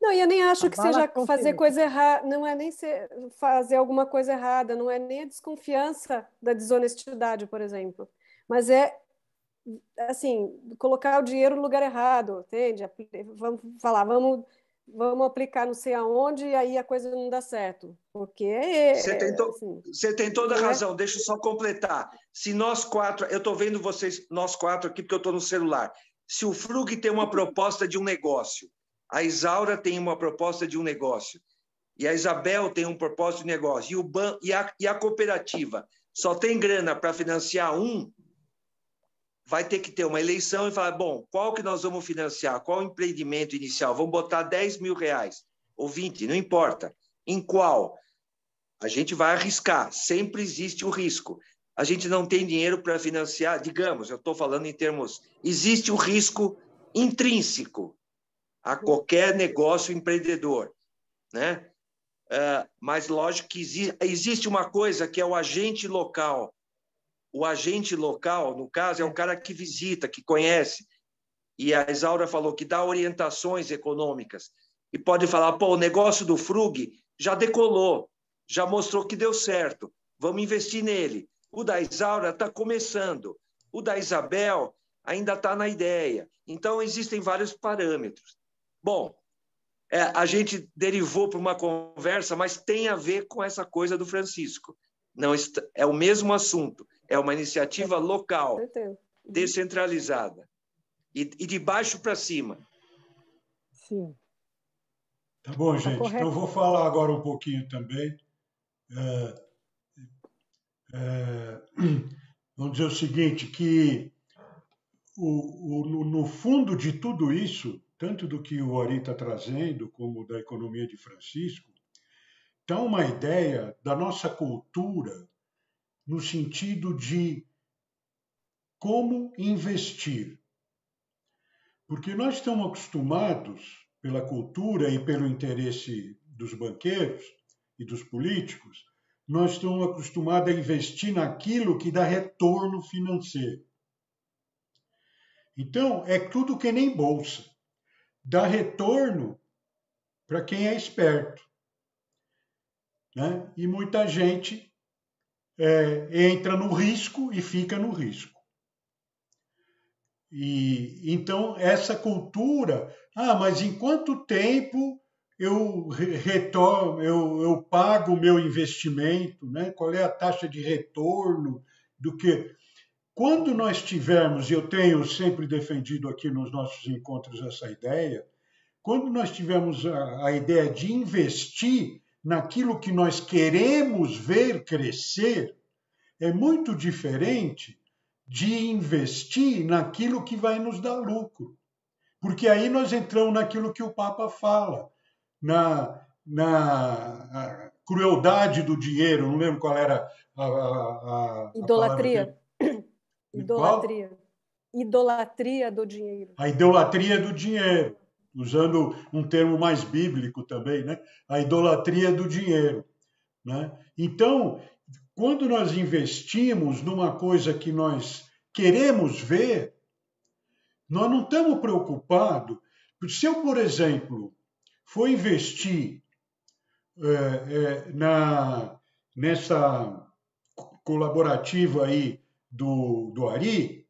Não, eu nem acho a que seja fazer coisa errada, não é nem fazer alguma coisa errada, não é nem a desconfiança da desonestidade, por exemplo. Mas é assim, colocar o dinheiro no lugar errado, entende? Vamos falar, vamos vamos aplicar não sei aonde, e aí a coisa não dá certo. Porque. Você tem, to... assim, você tem toda a né? razão, é? deixa eu só completar. Se nós quatro, eu estou vendo vocês, nós quatro aqui, porque eu estou no celular. Se o Frug tem uma proposta de um negócio, a Isaura tem uma proposta de um negócio, e a Isabel tem um propósito de negócio, e, o ban... e, a... e a cooperativa só tem grana para financiar um, vai ter que ter uma eleição e falar, bom, qual que nós vamos financiar? Qual empreendimento inicial? Vamos botar 10 mil reais ou 20, não importa. Em qual? A gente vai arriscar, sempre existe o risco. A gente não tem dinheiro para financiar, digamos, eu estou falando em termos. Existe o risco intrínseco a qualquer negócio empreendedor, né? Ah, mas lógico que existe uma coisa que é o agente local, o agente local, no caso, é um é. cara que visita, que conhece. E a Isaura falou que dá orientações econômicas. E pode falar, pô, o negócio do Frug já decolou, já mostrou que deu certo, vamos investir nele. O da Isaura está começando. O da Isabel ainda está na ideia. Então, existem vários parâmetros. Bom, é, a gente derivou para uma conversa, mas tem a ver com essa coisa do Francisco. Não é o mesmo assunto. É uma iniciativa local, uhum. descentralizada e, e de baixo para cima. Sim. Tá bom, tá gente. Tá então, eu vou falar agora um pouquinho também. É, é, vamos dizer o seguinte, que o, o, no fundo de tudo isso, tanto do que o Ari está trazendo, como da economia de Francisco, está uma ideia da nossa cultura no sentido de como investir. Porque nós estamos acostumados, pela cultura e pelo interesse dos banqueiros e dos políticos, nós estamos acostumados a investir naquilo que dá retorno financeiro. Então, é tudo que nem bolsa. Dá retorno para quem é esperto. Né? E muita gente é, entra no risco e fica no risco. E então essa cultura, ah, mas em quanto tempo eu retorno, eu, eu pago o meu investimento, né? Qual é a taxa de retorno do que quando nós tivermos, eu tenho sempre defendido aqui nos nossos encontros essa ideia, quando nós tivermos a, a ideia de investir, naquilo que nós queremos ver crescer, é muito diferente de investir naquilo que vai nos dar lucro. Porque aí nós entramos naquilo que o Papa fala, na, na crueldade do dinheiro, não lembro qual era a. a, a idolatria. Idolatria. Qual? Idolatria do dinheiro. A idolatria do dinheiro usando um termo mais bíblico também, né? a idolatria do dinheiro. Né? Então, quando nós investimos numa coisa que nós queremos ver, nós não estamos preocupados. Se eu, por exemplo, for investir é, é, na, nessa colaborativa aí do, do Ari,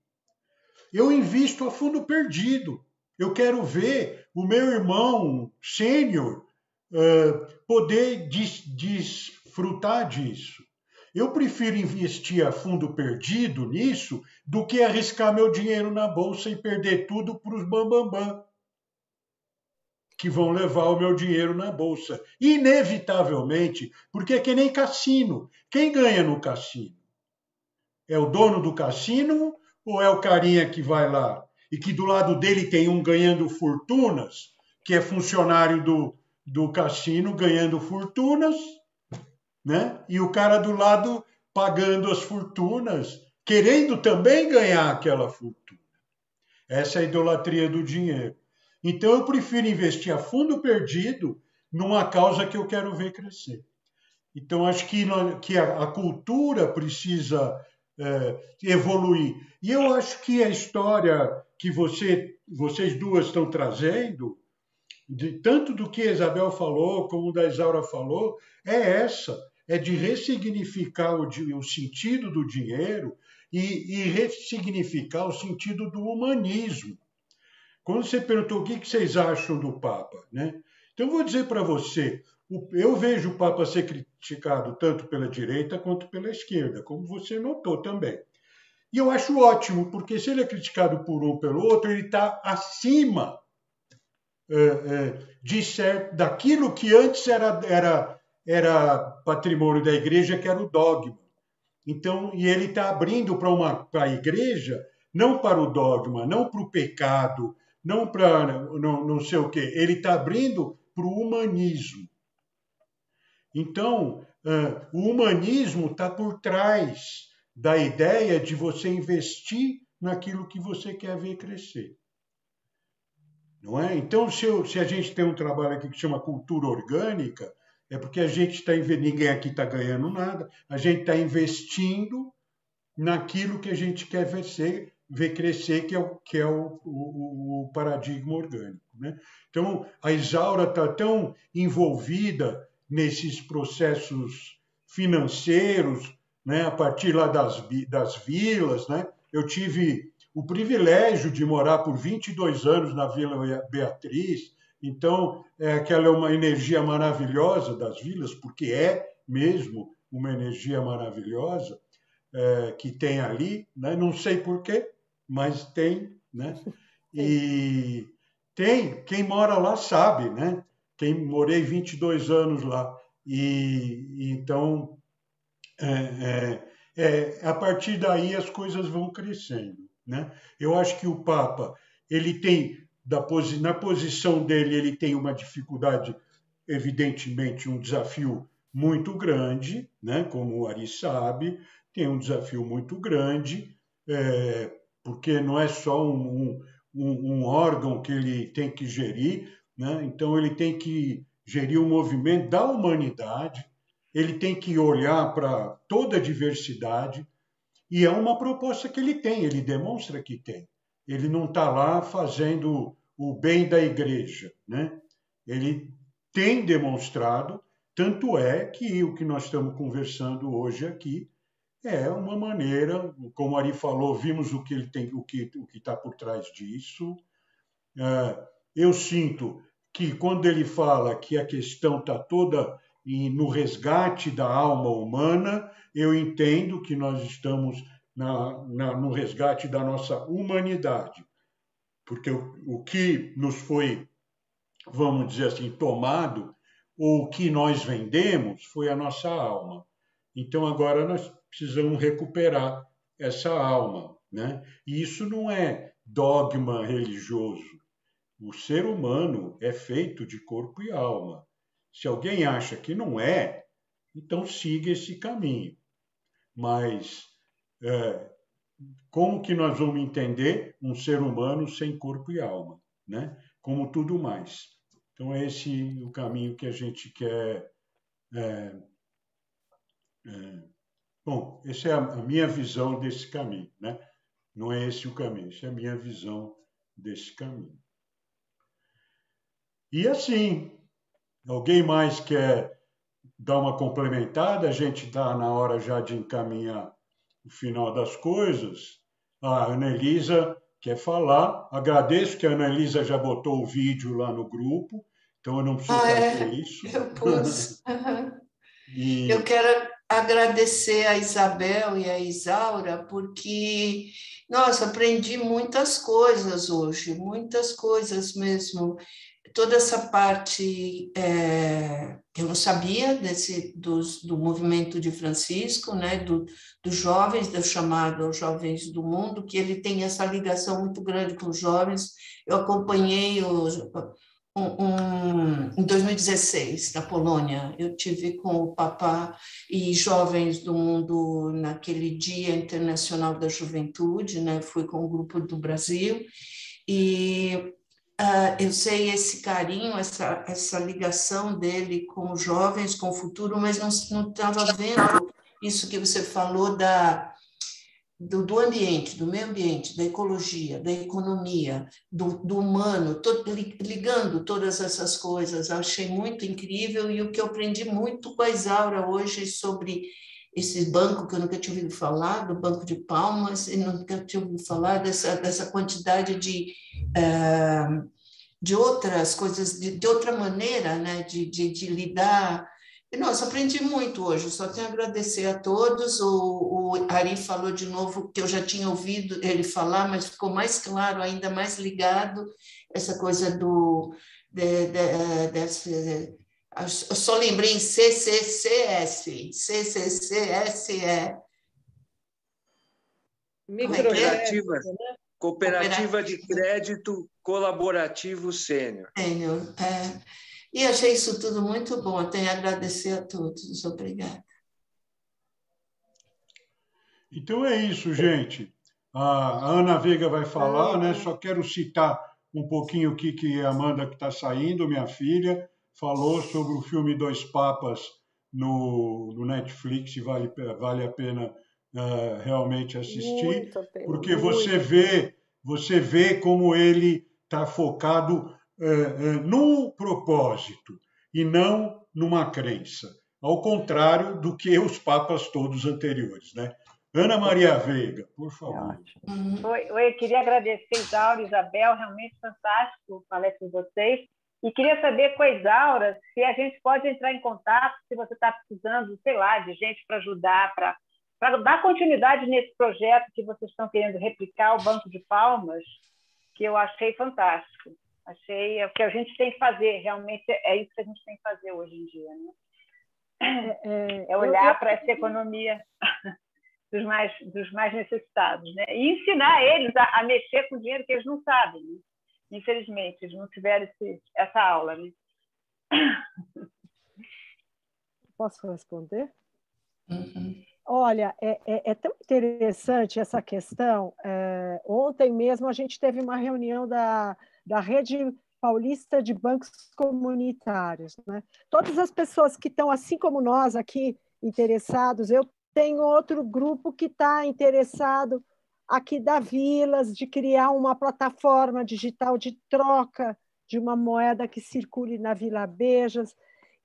eu invisto a fundo perdido. Eu quero ver o meu irmão sênior uh, poder des desfrutar disso. Eu prefiro investir a fundo perdido nisso do que arriscar meu dinheiro na bolsa e perder tudo para os bambambam que vão levar o meu dinheiro na bolsa. Inevitavelmente, porque é que nem cassino. Quem ganha no cassino? É o dono do cassino ou é o carinha que vai lá e que do lado dele tem um ganhando fortunas, que é funcionário do, do cassino ganhando fortunas, né? E o cara do lado pagando as fortunas, querendo também ganhar aquela fortuna. Essa é a idolatria do dinheiro. Então eu prefiro investir a fundo perdido numa causa que eu quero ver crescer. Então acho que, que a, cultura precisa é, evoluir. E eu acho que a história que você, vocês duas estão trazendo, de tanto do que a Isabel falou como da Isaura falou, é essa, é de ressignificar o, o sentido do dinheiro e, e, ressignificar o sentido do humanismo. Quando você perguntou o que, que vocês acham do Papa, né? Então eu vou dizer para você, eu vejo o Papa ser criticado tanto pela direita quanto pela esquerda, como você notou também. E eu acho ótimo, porque se ele é criticado por um pelo outro, ele está acima é, é, de certo, daquilo que antes era, era, era patrimônio da igreja, que era o dogma. Então, e ele está abrindo para uma pra igreja, não para o dogma, não para o pecado, não para não, não sei o quê. Ele está abrindo para então, é, o humanismo. Então, uh, o humanismo está por trás da ideia de você investir naquilo que você quer ver crescer. Não é? Então, se, eu, se a gente tem um trabalho aqui que chama cultura orgânica, é porque a gente está ninguém aqui está ganhando nada, a gente está investindo naquilo que a gente quer ver, ser, ver crescer, que é o, que é o, o, o paradigma orgânico. Né? Então, a Isaura está tão envolvida nesses processos financeiros, né, a partir lá das, das vilas. Né? Eu tive o privilégio de morar por 22 anos na Vila Beatriz, então é, aquela é uma energia maravilhosa das vilas, porque é mesmo uma energia maravilhosa é, que tem ali, né? não sei porquê, mas tem. Né? E tem, quem mora lá sabe, né? Quem morei 22 anos lá. E, e então é, é, é, a partir daí as coisas vão crescendo. Né? Eu acho que o Papa ele tem da posi na posição dele ele tem uma dificuldade, evidentemente um desafio muito grande, né? como o Ari sabe, tem um desafio muito grande, é, porque não é só um, um, um, órgão que ele tem que gerir, né? então ele tem que gerir o um movimento da humanidade, ele tem que olhar para toda a diversidade e é uma proposta que ele tem, ele demonstra que tem. Ele não está lá fazendo o bem da igreja, né? Ele tem demonstrado, tanto é que o que nós estamos conversando hoje aqui é uma maneira, como Ari falou, vimos o que ele tem, o que o que está por trás disso. Ah, eu sinto que quando ele fala que a questão está toda e no resgate da alma humana, eu entendo que nós estamos na, na, no resgate da nossa humanidade. Porque o, o que nos foi, vamos dizer assim, tomado, ou o que nós vendemos, foi a nossa alma. Então agora nós precisamos recuperar essa alma. Né? E isso não é dogma religioso. O ser humano é feito de corpo e alma. Se alguém acha que não é, então siga esse caminho. Mas é, como que nós vamos entender um ser humano sem corpo e alma, né? Como tudo mais. Então é esse o caminho que a gente quer. É, é, bom, essa é a, a minha visão desse caminho, né? Não é esse o caminho, essa é a minha visão desse caminho. E assim, Alguém mais quer dar uma complementada? A gente está na hora já de encaminhar o final das coisas. A Ana Elisa quer falar. Agradeço que a Ana Elisa já botou o vídeo lá no grupo, então eu não preciso ah, é? fazer isso. Eu pus. E... Eu quero agradecer a Isabel e a Isaura, porque, nossa, aprendi muitas coisas hoje, muitas coisas mesmo toda essa parte é, eu não sabia desse dos, do movimento de Francisco, né, do, dos jovens, do chamado aos jovens do mundo, que ele tem essa ligação muito grande com os jovens. Eu acompanhei os, um, um, em 2016 na Polônia, eu tive com o papá e jovens do mundo naquele Dia Internacional da Juventude, né, fui com o um grupo do Brasil e Uh, eu sei esse carinho, essa, essa ligação dele com os jovens, com o futuro, mas não estava vendo isso que você falou da, do, do, ambiente, do meio ambiente, da ecologia, da economia, do, do humano, to, ligando todas essas coisas. Achei muito incrível e o que eu aprendi muito com a Isaura hoje sobre esse banco que eu nunca tinha ouvido falar, do Banco de Palmas, e nunca tinha ouvido falar dessa, dessa quantidade de, uh, de outras coisas, de, de outra maneira né, de, de, de, lidar. E, nossa, aprendi muito hoje, só tenho a agradecer a todos. O, o Ari falou de novo que eu já tinha ouvido ele falar, mas ficou mais claro, ainda mais ligado, essa coisa do. De, de, eh, desse, eu só lembrei em CCCS. CCCS é. é? Cooperativa, cooperativa de crédito colaborativo sênior. Sênior, é. E achei isso tudo muito bom. Eu tenho a agradecer a todos. Obrigada. Então é isso, gente. A Ana Veiga vai falar, né? Só quero citar um pouquinho o que a Amanda que está saindo, minha filha falou sobre o filme Dois Papas no, no Netflix e vale, vale a pena uh, realmente assistir, porque muito. você vê você vê como ele está focado uh, ah, uh, ah, no propósito e não numa crença, ao contrário do que os papas todos anteriores, né? Ana Maria Veiga, por favor. É Oi, eu queria agradecer, Isaura, Isabel, realmente fantástico falar com vocês. E queria saber com a Isaura se a gente pode entrar em contato, se você está precisando, sei lá, de gente para ajudar, para para dar continuidade nesse projeto que vocês estão querendo replicar, o Banco de Palmas, que eu achei fantástico. Achei é o que a gente tem que fazer, realmente é isso que a gente tem que fazer hoje em dia. Né? É, é, é olhar para essa economia dos mais, dos mais necessitados né? e ensinar eles a, a mexer com dinheiro que eles não sabem. Né? Infelizmente, eles não tiveram esse, essa aula. Né? Posso responder? Uhum. Olha, é, é, é, tão interessante essa questão. É, ontem mesmo a gente teve uma reunião da, da Rede Paulista de Bancos Comunitários. Né? Todas as pessoas que estão, assim como nós aqui, interessados, eu tenho outro grupo que está interessado aqui da Vilas, de criar uma plataforma digital de troca de uma moeda que circule na Vila Bejas.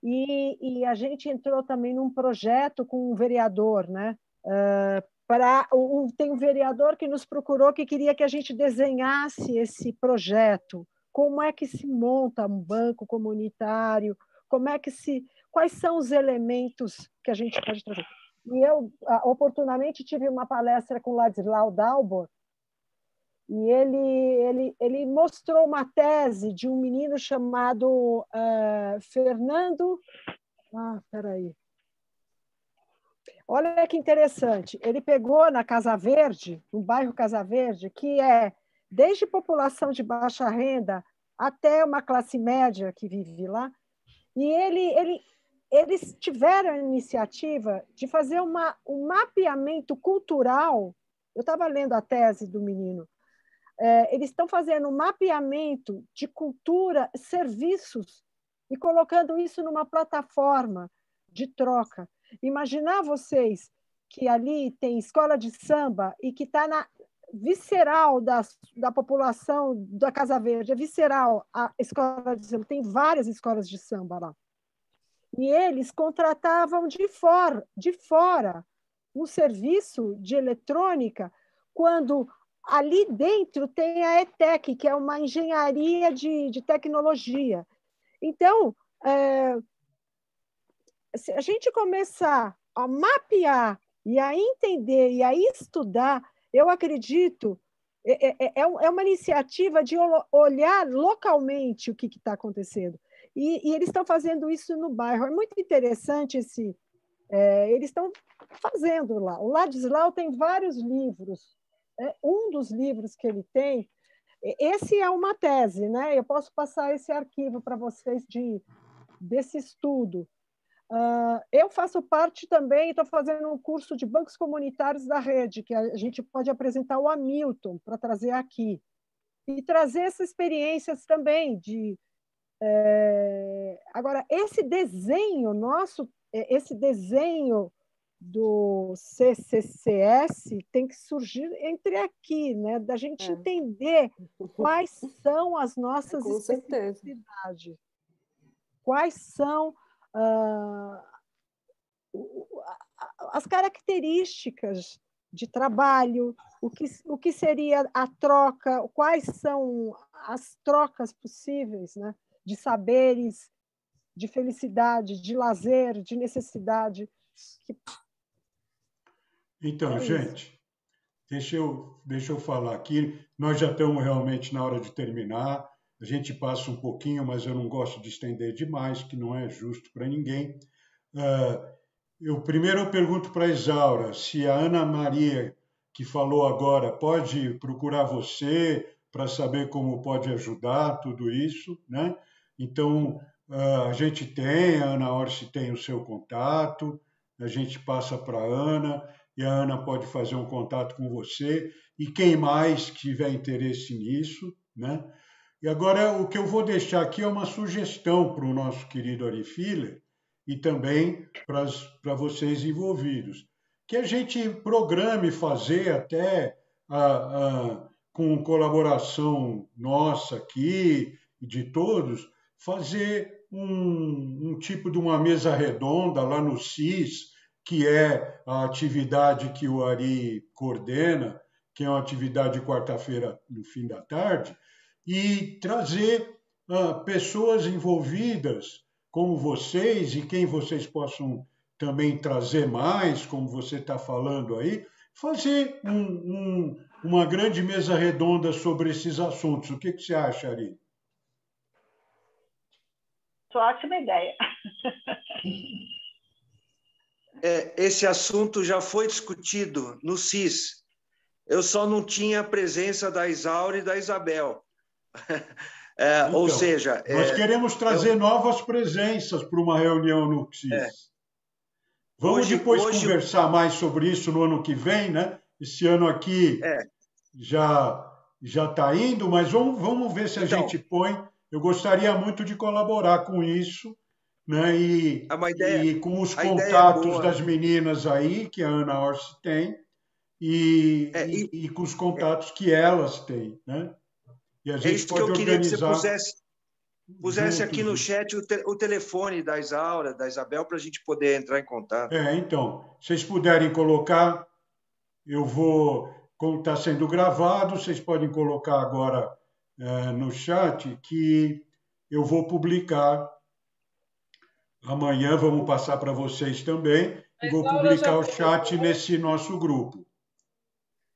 E, e a gente entrou também num projeto com um vereador, né? Uh, ah, para um, tem um vereador que nos procurou que queria que a gente desenhasse esse projeto. Como é que se monta um banco comunitário? Como é que se quais são os elementos que a gente pode trazer? E eu, oportunamente, tive uma palestra com Ladislau Dalbor, e ele, ele, ele mostrou uma tese de um menino chamado uh, Fernando. Ah, peraí. Olha que interessante. Ele pegou na Casa Verde, no bairro Casa Verde, que é desde população de baixa renda até uma classe média que vive lá. E ele, ele eles tiveram a iniciativa de fazer uma, um mapeamento cultural. Eu estava lendo a tese do menino. É, eles estão fazendo um mapeamento de cultura, serviços, e colocando isso numa plataforma de troca. Imaginar vocês que ali tem escola de samba e que está na visceral da, da população da Casa Verde, é visceral a escola de samba. Tem várias escolas de samba lá. E eles contratavam de fora, de fora um serviço de eletrônica, quando ali dentro tem a ETEC, que é uma engenharia de, de tecnologia. Então, é, se a gente começar a mapear e a entender e a estudar, eu acredito, é, é, é, é uma iniciativa de olhar localmente o que está acontecendo. E, e eles estão fazendo isso no bairro. É muito interessante esse. É, eles estão fazendo lá. O Ladislau tem vários livros. Né? Um dos livros que ele tem, esse é uma tese, né? Eu posso passar esse arquivo para vocês de, desse estudo. Uh, eu faço parte também, estou fazendo um curso de bancos comunitários da rede, que a gente pode apresentar o Hamilton para trazer aqui. E trazer essas experiências também de é... Agora, esse desenho nosso, é, esse desenho do CCCS tem que surgir entre aqui, né? da gente é. entender quais são as nossas necessidades especificidades, quais são uh, as características de trabalho, o que, o que seria a troca, quais são as trocas possíveis, né? de saberes, de felicidade, de lazer, de necessidade. Que... Então, é gente, deixa eu, deixa eu falar aqui. Nós já estamos realmente na hora de terminar. A gente passa um pouquinho, mas eu não gosto de estender demais, que não é justo para ninguém. Uh, eu primeiro eu pergunto para a Isaura se a Ana Maria, que falou agora, pode procurar você para saber como pode ajudar tudo isso, né? Então, a gente tem, a Ana Orsi tem o seu contato, a gente passa para a Ana, e a Ana pode fazer um contato com você e quem mais tiver interesse nisso, né? E agora o que eu vou deixar aqui é uma sugestão para o nosso querido Ari Filler e também para vocês envolvidos, que a gente programe fazer até a, a, com colaboração nossa aqui de todos fazer um, um tipo de uma mesa redonda lá no CIS, que é a atividade que o Ari coordena, que é uma atividade quarta-feira no fim da tarde, e trazer uh, pessoas envolvidas como vocês e quem vocês possam também trazer mais, como você está falando aí, fazer um, um, uma grande mesa redonda sobre esses assuntos. O que, que você acha, Ari? ótima ideia. É, esse assunto já foi discutido no CIS. Eu só não tinha a presença da Isaura e da Isabel. É, então, ou seja. Nós é, queremos trazer eu... novas presenças para uma reunião no CIS. É. Vamos hoje, depois hoje... conversar mais sobre isso no ano que vem, né? Esse ano aqui é. já já está indo, mas vamos, vamos ver se a então, gente põe eu gostaria muito de colaborar com isso, né? E, é ideia, e com os é contatos é das meninas aí, que a Ana Orsi tem, e, é, e, e, com os contatos que elas têm, né? E a é gente é isso pode que eu queria que você pusesse, pusesse aqui no chat o, te, o, telefone da Isaura, da Isabel, para a gente poder entrar em contato. É, então, vocês puderem colocar, eu vou, como está sendo gravado, vocês podem colocar agora é, no chat que eu vou publicar. Amanhã vamos passar para vocês também. E vou publicar o chat nesse nosso grupo.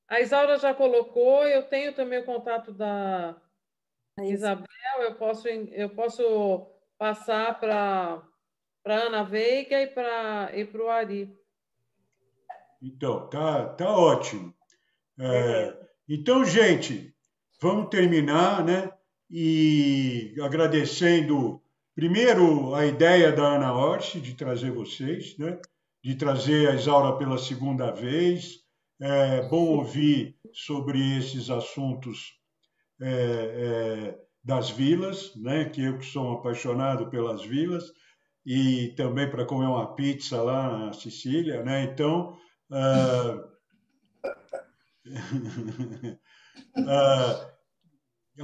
A Isaura já colocou, eu tenho também o contato da é Isabel, eu posso, eu posso passar para a Ana Veiga e para e o Ari. Então, tá, tá ótimo. É, então, gente, Vamos terminar, né? E agradecendo primeiro a ideia da Ana Orsi de trazer vocês, né? De trazer a Isaura pela segunda vez. É bom ouvir sobre esses assuntos é, é, das vilas, né? Que eu que sou apaixonado pelas vilas e também para comer uma pizza lá na Sicília, né? Então uh... Uh,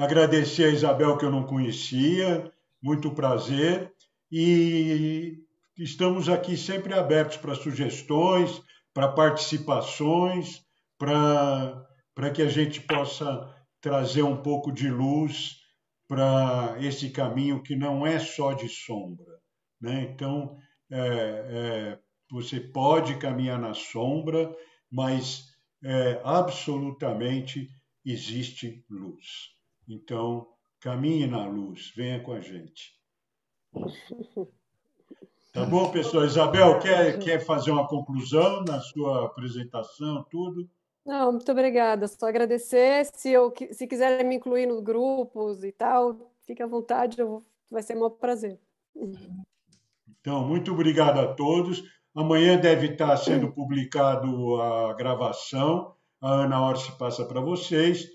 agradecer a Isabel, que eu não conhecia, muito prazer. E estamos aqui sempre abertos para sugestões, para participações, para que a gente possa trazer um pouco de luz para esse caminho que não é só de sombra. Né? Então, é, é, você pode caminhar na sombra, mas é, absolutamente existe luz. Então, caminhe na luz, venha com a gente. Tá bom, pessoal? Isabel, quer, quer fazer uma conclusão na sua apresentação, tudo? Não, muito obrigada. Só agradecer. Se, eu, se quiser me incluir nos grupos e tal, fique à vontade, vou, vai ser um prazer. Então, muito obrigado a todos. Amanhã deve estar sendo publicado a gravação a Ana Orsi passa para vocês.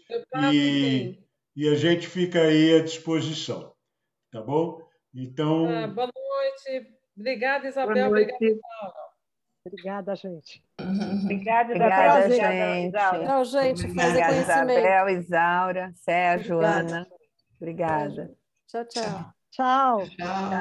E, e a gente fica aí à disposição. Tá bom? Então. Ah, boa noite. Obrigada, Isabel. Uhum. Obrigada, Obrigada, gente. Obrigada, Isabel. Obrigada, gente. tchau gente, Obrigada, Isabel, Isaura, Sérgio, Obrigada. Ana. Obrigada. Tchau, tchau. Tchau. tchau. tchau.